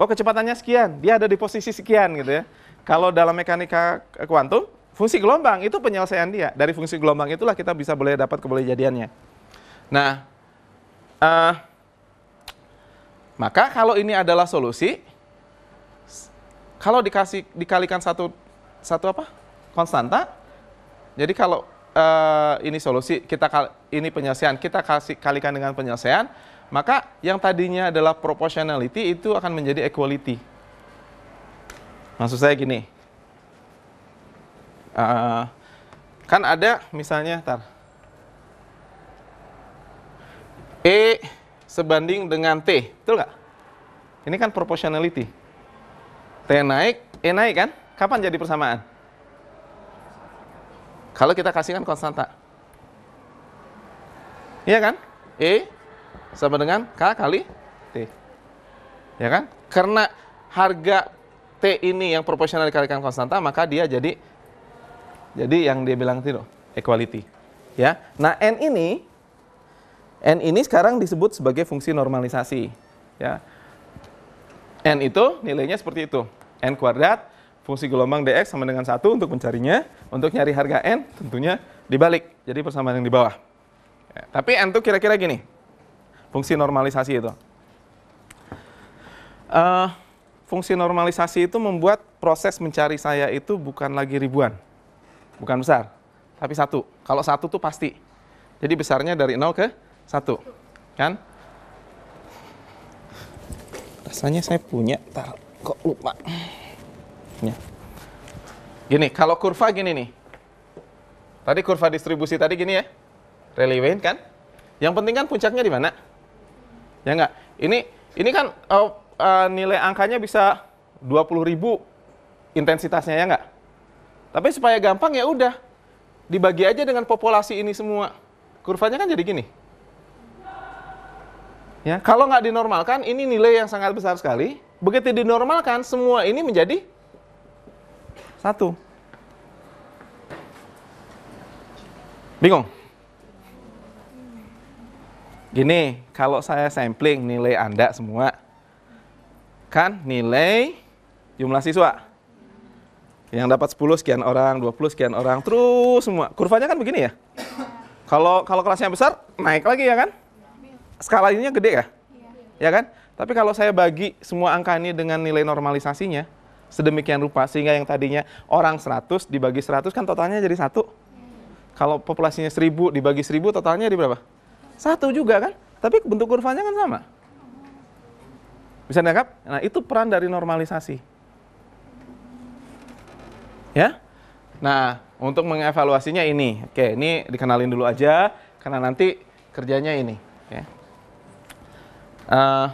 Oh kecepatannya sekian, dia ada di posisi sekian gitu ya. Kalau dalam mekanika kuantum, fungsi gelombang itu penyelesaian dia. Dari fungsi gelombang itulah kita bisa boleh dapat kebolehjadiannya. Nah, uh, maka kalau ini adalah solusi, kalau dikasih dikalikan satu satu apa konstanta jadi kalau uh, ini solusi kita kal ini penyelesaian kita kasih kalikan dengan penyelesaian maka yang tadinya adalah proportionality itu akan menjadi equality maksud saya gini uh, kan ada misalnya tar e sebanding dengan t betul nggak ini kan proportionality T naik, E naik kan? Kapan jadi persamaan? Kalau kita kasihkan konstanta. Iya kan? E sama dengan K kali T. Ya kan? Karena harga T ini yang proporsional dikalikan konstanta, maka dia jadi jadi yang dia bilang itu equality. Ya. Nah, N ini N ini sekarang disebut sebagai fungsi normalisasi. Ya. N itu nilainya seperti itu. N kuadrat, fungsi gelombang dx sama dengan satu untuk mencarinya. Untuk nyari harga N tentunya dibalik. Jadi persamaan yang di bawah. Ya, tapi N itu kira-kira gini. Fungsi normalisasi itu. Uh, fungsi normalisasi itu membuat proses mencari saya itu bukan lagi ribuan. Bukan besar, tapi satu. Kalau satu tuh pasti. Jadi besarnya dari 0 ke satu Kan? rasanya saya punya tar kok lupa ya gini kalau kurva gini nih tadi kurva distribusi tadi gini ya relevan kan yang penting kan puncaknya di mana ya enggak ini ini kan oh, uh, nilai angkanya bisa ribu intensitasnya ya enggak tapi supaya gampang ya udah dibagi aja dengan populasi ini semua kurvanya kan jadi gini Ya, kalau nggak dinormalkan, ini nilai yang sangat besar sekali. Begitu dinormalkan, semua ini menjadi satu. Bingung? Gini, kalau saya sampling nilai Anda semua, kan nilai jumlah siswa. Yang dapat 10 sekian orang, 20 sekian orang, terus semua. Kurvanya kan begini ya. Kalau kalau kelasnya besar, naik lagi ya kan? skala ininya gede ya? Iya. Ya kan? Tapi kalau saya bagi semua angka ini dengan nilai normalisasinya sedemikian rupa sehingga yang tadinya orang 100 dibagi 100 kan totalnya jadi satu. Iya. Kalau populasinya 1000 dibagi 1000 totalnya di berapa? Satu juga kan? Tapi bentuk kurvanya kan sama. Bisa nangkap? Nah, itu peran dari normalisasi. Ya? Nah, untuk mengevaluasinya ini. Oke, ini dikenalin dulu aja karena nanti kerjanya ini, Okay. Ya. Eh, oke,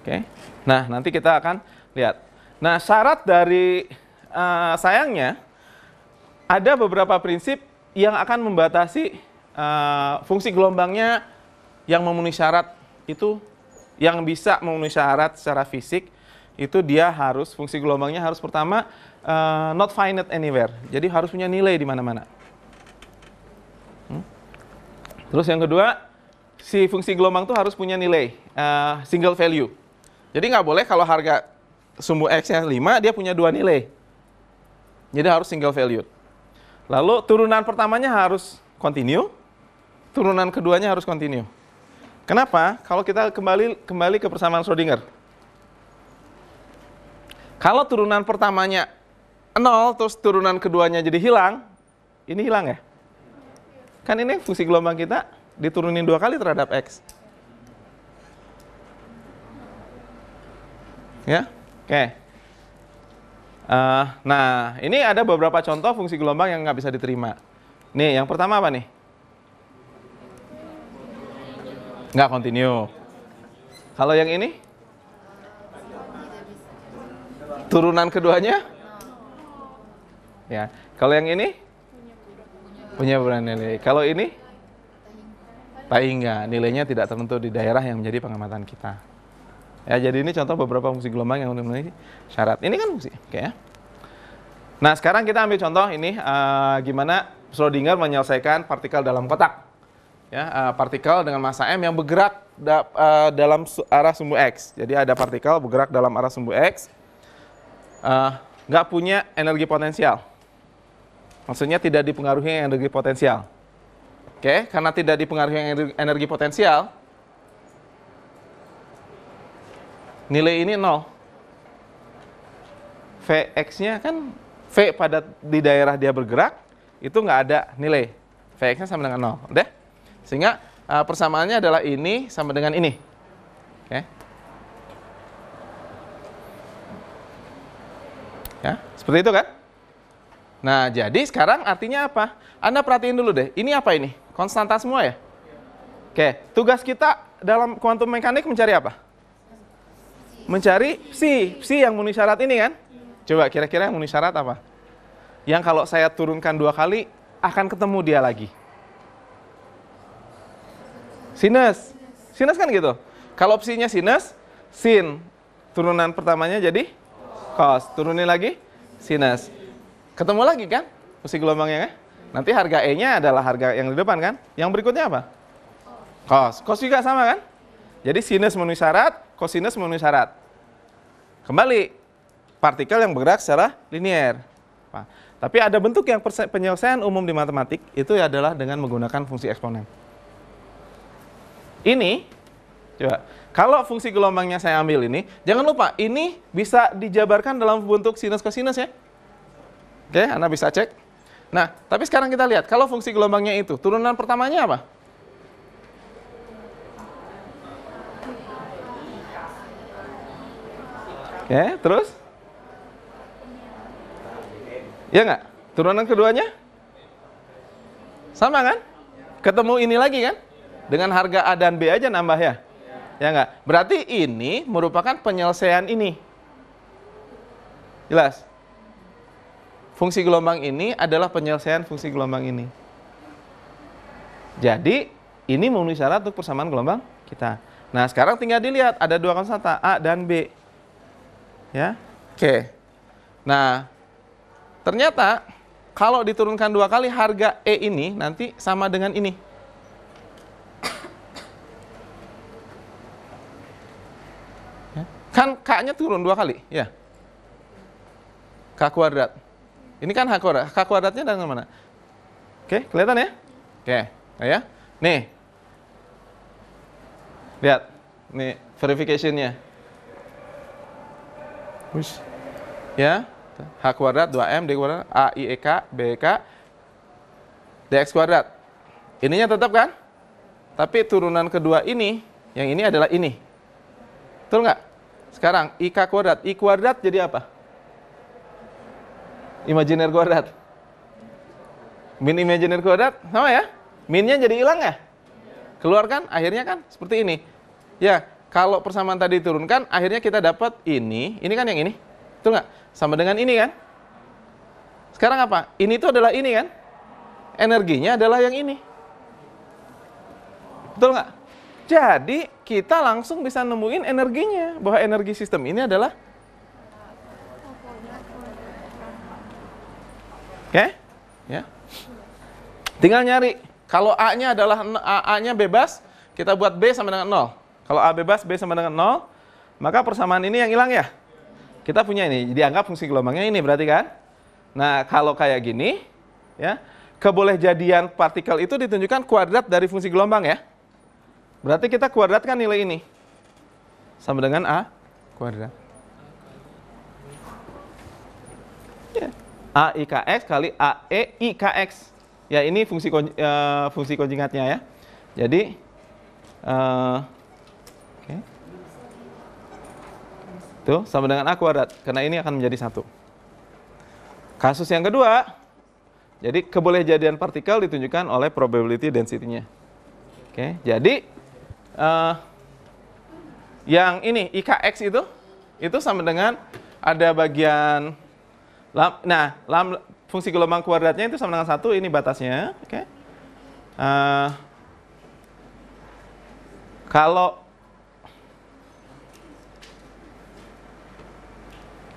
okay. nah nanti kita akan lihat. Nah syarat dari uh, sayangnya ada beberapa prinsip yang akan membatasi uh, fungsi gelombangnya yang memenuhi syarat itu yang bisa memenuhi syarat secara fisik itu dia harus fungsi gelombangnya harus pertama uh, not finite anywhere. Jadi harus punya nilai di mana-mana. Hmm? Terus yang kedua si fungsi gelombang itu harus punya nilai uh, single value. Jadi nggak boleh kalau harga sumbu X-nya 5, dia punya dua nilai. Jadi harus single value. Lalu turunan pertamanya harus continue, turunan keduanya harus continue. Kenapa? Kalau kita kembali kembali ke persamaan Schrödinger, Kalau turunan pertamanya nol, terus turunan keduanya jadi hilang, ini hilang ya? Kan ini fungsi gelombang kita diturunin dua kali terhadap X. Ya, oke. Okay. Uh, eh, nah, ini ada beberapa contoh fungsi gelombang yang nggak bisa diterima. Nih, yang pertama apa nih? Nggak continue. Kalau yang ini? Turunan keduanya? Ya. Kalau yang ini? Punya bulan nilai. Kalau ini? enggak nilainya tidak tertentu di daerah yang menjadi pengamatan kita. Ya, jadi ini contoh beberapa fungsi gelombang yang memenuhi syarat. Ini kan fungsi, oke ya. Nah, sekarang kita ambil contoh ini uh, gimana Schrödinger menyelesaikan partikel dalam kotak. Ya, uh, partikel dengan massa m yang bergerak da, uh, dalam arah sumbu x. Jadi ada partikel bergerak dalam arah sumbu x. Uh, punya energi potensial. Maksudnya tidak dipengaruhi energi potensial. Oke, karena tidak dipengaruhi energi, potensial, nilai ini 0. Vx-nya kan V pada di daerah dia bergerak itu nggak ada nilai. Vx-nya sama dengan 0. Udah? Sehingga uh, persamaannya adalah ini sama dengan ini. Oke. Ya, seperti itu kan? Nah, jadi sekarang artinya apa? Anda perhatiin dulu deh. Ini apa ini? Konstanta semua ya? Oke, tugas kita dalam kuantum mekanik mencari apa? Mencari psi. Psi yang memenuhi syarat ini kan? Coba kira-kira yang memenuhi syarat apa? Yang kalau saya turunkan dua kali, akan ketemu dia lagi. Sinus. Sinus kan gitu. Kalau psinya sinus, sin. Turunan pertamanya jadi cos. Turunin lagi, sinus. Ketemu lagi kan? Psi gelombangnya kan? Nanti harga E-nya adalah harga yang di depan kan? Yang berikutnya apa? Kos. Kos juga sama kan? Jadi sinus memenuhi syarat, kosinus memenuhi syarat. Kembali, partikel yang bergerak secara linier. Nah, tapi ada bentuk yang penyelesaian umum di matematik itu adalah dengan menggunakan fungsi eksponen. Ini, coba, kalau fungsi gelombangnya saya ambil ini, jangan lupa ini bisa dijabarkan dalam bentuk sinus kosinus ya. Oke, Anda bisa cek. Nah, tapi sekarang kita lihat, kalau fungsi gelombangnya itu, turunan pertamanya apa? Oke, ya, terus? Ya nggak? Turunan keduanya? Sama kan? Ketemu ini lagi kan? Dengan harga A dan B aja nambah ya? Ya nggak? Berarti ini merupakan penyelesaian ini. Jelas? fungsi gelombang ini adalah penyelesaian fungsi gelombang ini. Jadi ini memenuhi syarat untuk persamaan gelombang kita. Nah sekarang tinggal dilihat ada dua konstanta A dan B. Ya, oke. Nah ternyata kalau diturunkan dua kali harga E ini nanti sama dengan ini. Ya? Kan K-nya turun dua kali, ya. K kuadrat. Ini kan hak kuadrat. Hak kuadratnya dari mana? Oke, kelihatan ya? Oke, nah, ya. Nih. Lihat. Nih verification-nya. Ya. H kuadrat 2M D kuadrat A I E K B e, K DX kuadrat. Ininya tetap kan? Tapi turunan kedua ini, yang ini adalah ini. Betul nggak? Sekarang IK kuadrat, I kuadrat jadi apa? imajiner kuadrat. Min imajiner kuadrat sama ya? Minnya jadi hilang ya? Keluarkan akhirnya kan seperti ini. Ya, kalau persamaan tadi turunkan, akhirnya kita dapat ini, ini kan yang ini. Itu nggak? Sama dengan ini kan? Sekarang apa? Ini itu adalah ini kan? Energinya adalah yang ini. Betul nggak? Jadi kita langsung bisa nemuin energinya bahwa energi sistem ini adalah Oke? Okay? Ya. Tinggal nyari. Kalau A-nya adalah A-nya bebas, kita buat B sama dengan 0. Kalau A bebas, B sama dengan 0, maka persamaan ini yang hilang ya. Kita punya ini, dianggap fungsi gelombangnya ini berarti kan? Nah, kalau kayak gini, ya, kebolehjadian partikel itu ditunjukkan kuadrat dari fungsi gelombang ya. Berarti kita kuadratkan nilai ini. Sama dengan A kuadrat. Yeah. AIKX kali AEIKX. Ya, ini fungsi uh, fungsi konjugatnya ya. Jadi uh, eh, Okay. Tuh, sama dengan A kuadrat karena ini akan menjadi satu. Kasus yang kedua, jadi kebolehjadian partikel ditunjukkan oleh probability density-nya. Oke, okay. jadi uh, yang ini IKX itu itu sama dengan ada bagian nah, lam, fungsi gelombang kuadratnya itu sama dengan satu. Ini batasnya, oke? Okay. Uh, eh, kalau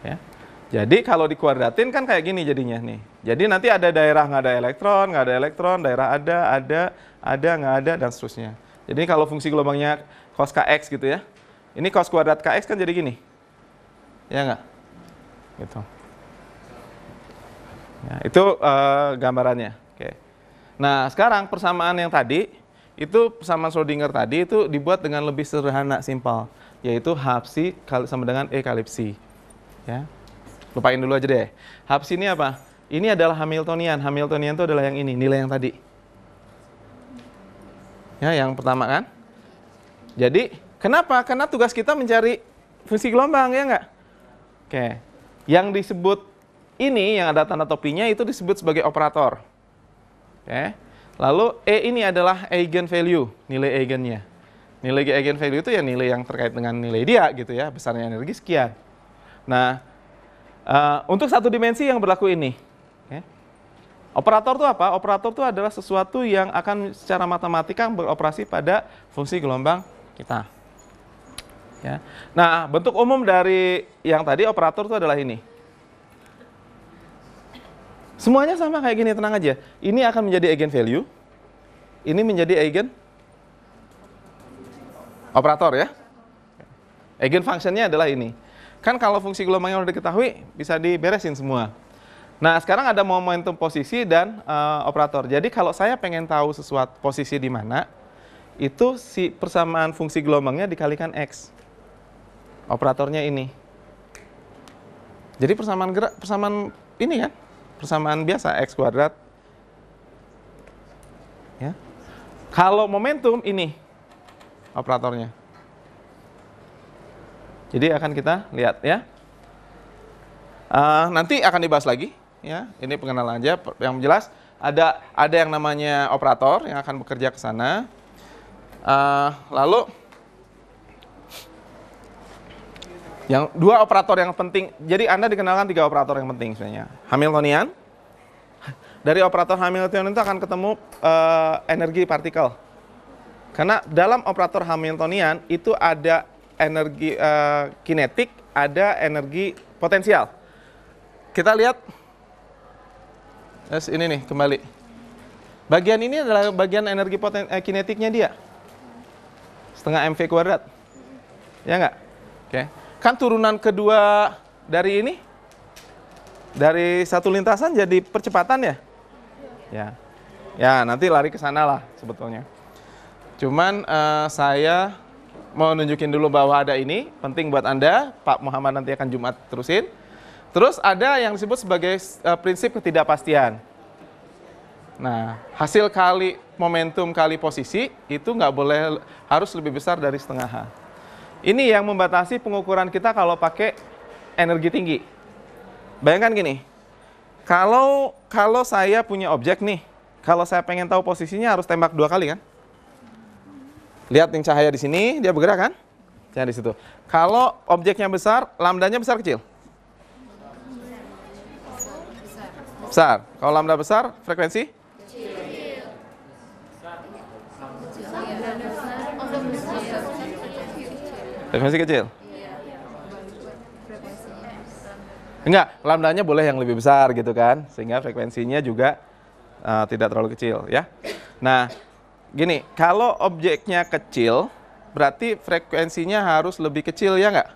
ya, jadi kalau dikuadratin kan kayak gini jadinya nih. Jadi nanti ada daerah nggak ada elektron, nggak ada elektron, daerah ada, ada, ada nggak ada dan seterusnya. Jadi kalau fungsi gelombangnya cos kx gitu ya, ini cos kuadrat kx kan jadi gini, ya nggak? Gitu. Ya, itu uh, gambarannya. Oke. Nah, sekarang persamaan yang tadi itu persamaan Schrodinger tadi itu dibuat dengan lebih sederhana, simpel, yaitu hapsi sama dengan ekalipsi. Ya. Lupain dulu aja deh. Hapsi ini apa? Ini adalah Hamiltonian. Hamiltonian itu adalah yang ini, nilai yang tadi. Ya, yang pertama kan? Jadi, kenapa? Karena tugas kita mencari fungsi gelombang, ya nggak? Oke. Yang disebut ini yang ada tanda topinya itu disebut sebagai operator. Oke. Lalu E ini adalah eigen value, nilai eigennya. Nilai eigen value itu ya nilai yang terkait dengan nilai dia gitu ya, besarnya energi sekian. Nah, uh, untuk satu dimensi yang berlaku ini, okay. operator itu apa? Operator itu adalah sesuatu yang akan secara matematika beroperasi pada fungsi gelombang kita. Ya. Nah, bentuk umum dari yang tadi operator itu adalah ini. Semuanya sama kayak gini, tenang aja. Ini akan menjadi eigen value. Ini menjadi eigen operator ya. Eigen functionnya adalah ini. Kan kalau fungsi gelombangnya udah diketahui, bisa diberesin semua. Nah, sekarang ada momentum posisi dan uh, operator. Jadi kalau saya pengen tahu sesuatu posisi di mana, itu si persamaan fungsi gelombangnya dikalikan X. Operatornya ini. Jadi persamaan gerak, persamaan ini kan, persamaan biasa x kuadrat ya. Kalau momentum ini operatornya. Jadi akan kita lihat ya. Uh, nanti akan dibahas lagi ya. Ini pengenalan aja yang jelas ada ada yang namanya operator yang akan bekerja ke sana. Uh, lalu Yang dua operator yang penting. Jadi Anda dikenalkan tiga operator yang penting sebenarnya. Hamiltonian. Dari operator Hamiltonian itu akan ketemu uh, energi partikel. Karena dalam operator Hamiltonian itu ada energi uh, kinetik, ada energi potensial. Kita lihat yes, ini nih kembali. Bagian ini adalah bagian energi poten, uh, kinetiknya dia. Setengah mv kuadrat. Ya enggak? Oke. Okay kan turunan kedua dari ini dari satu lintasan jadi percepatan ya ya ya nanti lari ke sana lah sebetulnya cuman uh, saya mau nunjukin dulu bahwa ada ini penting buat anda Pak Muhammad nanti akan Jumat terusin terus ada yang disebut sebagai uh, prinsip ketidakpastian nah hasil kali momentum kali posisi itu nggak boleh harus lebih besar dari setengah h ini yang membatasi pengukuran kita kalau pakai energi tinggi. Bayangkan gini, kalau kalau saya punya objek nih, kalau saya pengen tahu posisinya harus tembak dua kali kan? Lihat yang cahaya di sini, dia bergerak kan? Cahaya di situ. Kalau objeknya besar, lambdanya besar kecil? Besar. Kalau lambda besar, frekuensi? Yang masih kecil? Enggak, lambdanya boleh yang lebih besar gitu kan, sehingga frekuensinya juga uh, tidak terlalu kecil ya. Nah, gini, kalau objeknya kecil, berarti frekuensinya harus lebih kecil ya enggak?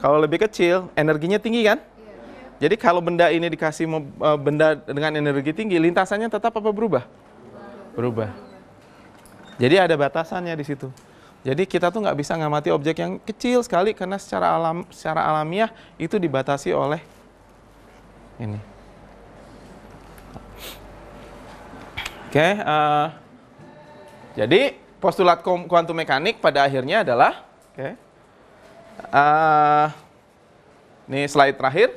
Kalau lebih kecil, energinya tinggi kan? Jadi kalau benda ini dikasih eh, benda dengan energi tinggi, lintasannya tetap apa berubah? Berubah. Jadi ada batasannya di situ. Jadi kita tuh nggak bisa ngamati objek yang kecil sekali karena secara alam secara alamiah itu dibatasi oleh ini. Oke, okay, uh, eh, jadi postulat kuantum mekanik pada akhirnya adalah, oke, okay, uh, eh, ini slide terakhir.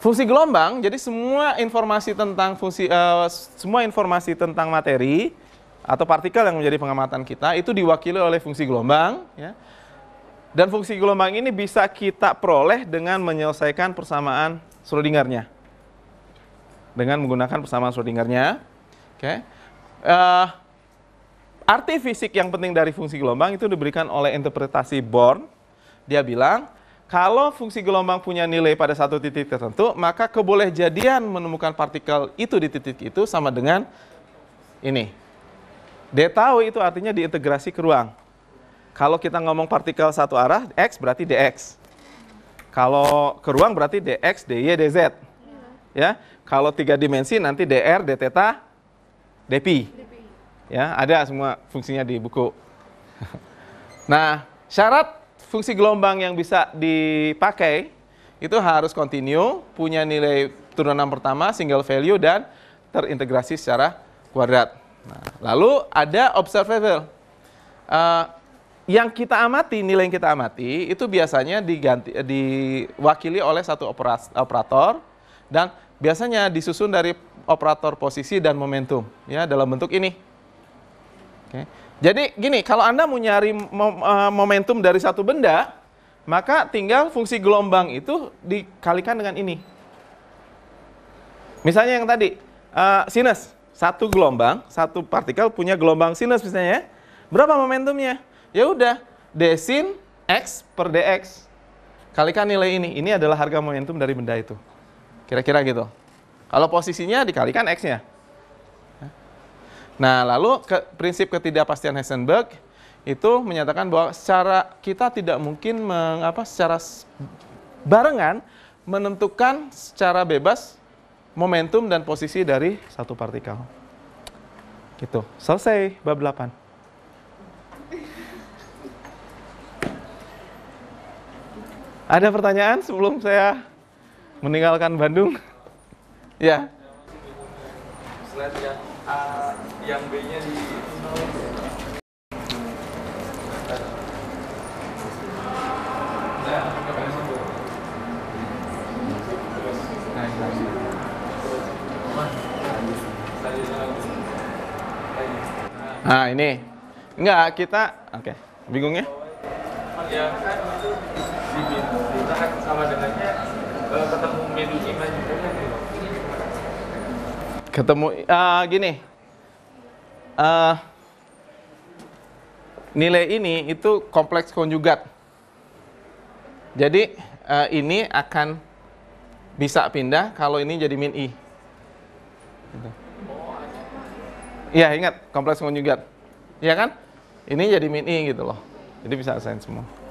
Fungsi gelombang, jadi semua informasi tentang fungsi, uh, semua informasi tentang materi atau partikel yang menjadi pengamatan kita itu diwakili oleh fungsi gelombang ya. Dan fungsi gelombang ini bisa kita peroleh dengan menyelesaikan persamaan Schrödingernya. Dengan menggunakan persamaan Schrödingernya. Oke. Okay. Uh, eh, arti fisik yang penting dari fungsi gelombang itu diberikan oleh interpretasi Born. Dia bilang, kalau fungsi gelombang punya nilai pada satu titik tertentu, maka kebolehjadian menemukan partikel itu di titik itu sama dengan ini D itu artinya diintegrasi ke ruang. Kalau kita ngomong partikel satu arah, X berarti DX. Kalau ke ruang berarti DX, DY, DZ. Ya, kalau tiga dimensi nanti DR, d theta, Ya, ada semua fungsinya di buku. Nah, syarat fungsi gelombang yang bisa dipakai itu harus kontinu, punya nilai turunan pertama, single value, dan terintegrasi secara kuadrat. Nah, lalu ada observable. Uh, yang kita amati, nilai yang kita amati itu biasanya diganti, eh, diwakili oleh satu operator dan biasanya disusun dari operator posisi dan momentum ya dalam bentuk ini. Oke. Jadi gini, kalau anda mau nyari eh, momentum dari satu benda, maka tinggal fungsi gelombang itu dikalikan dengan ini. Misalnya yang tadi uh, sinus, satu gelombang, satu partikel punya gelombang sinus misalnya ya. Berapa momentumnya? Ya udah, d sin x per dx. Kalikan nilai ini. Ini adalah harga momentum dari benda itu. Kira-kira gitu. Kalau posisinya dikalikan x-nya. Nah, lalu ke, prinsip ketidakpastian Heisenberg itu menyatakan bahwa secara kita tidak mungkin mengapa secara barengan menentukan secara bebas momentum dan posisi dari satu partikel. Gitu. Selesai bab 8. Ada pertanyaan sebelum saya meninggalkan Bandung? ya. Slide yang uh, B-nya di Nah, ini. Enggak, kita oke. Okay. Bingung ya? Ya, kan itu Kita kan sama dengannya eh, ketemu menu iman juga kan Ketemu uh, gini. Uh, nilai ini itu kompleks konjugat. Jadi uh, ini akan bisa pindah kalau ini jadi min i. Gitu. Iya ingat kompleks konjugat. Iya kan? Ini jadi mini gitu loh. Jadi bisa asain semua.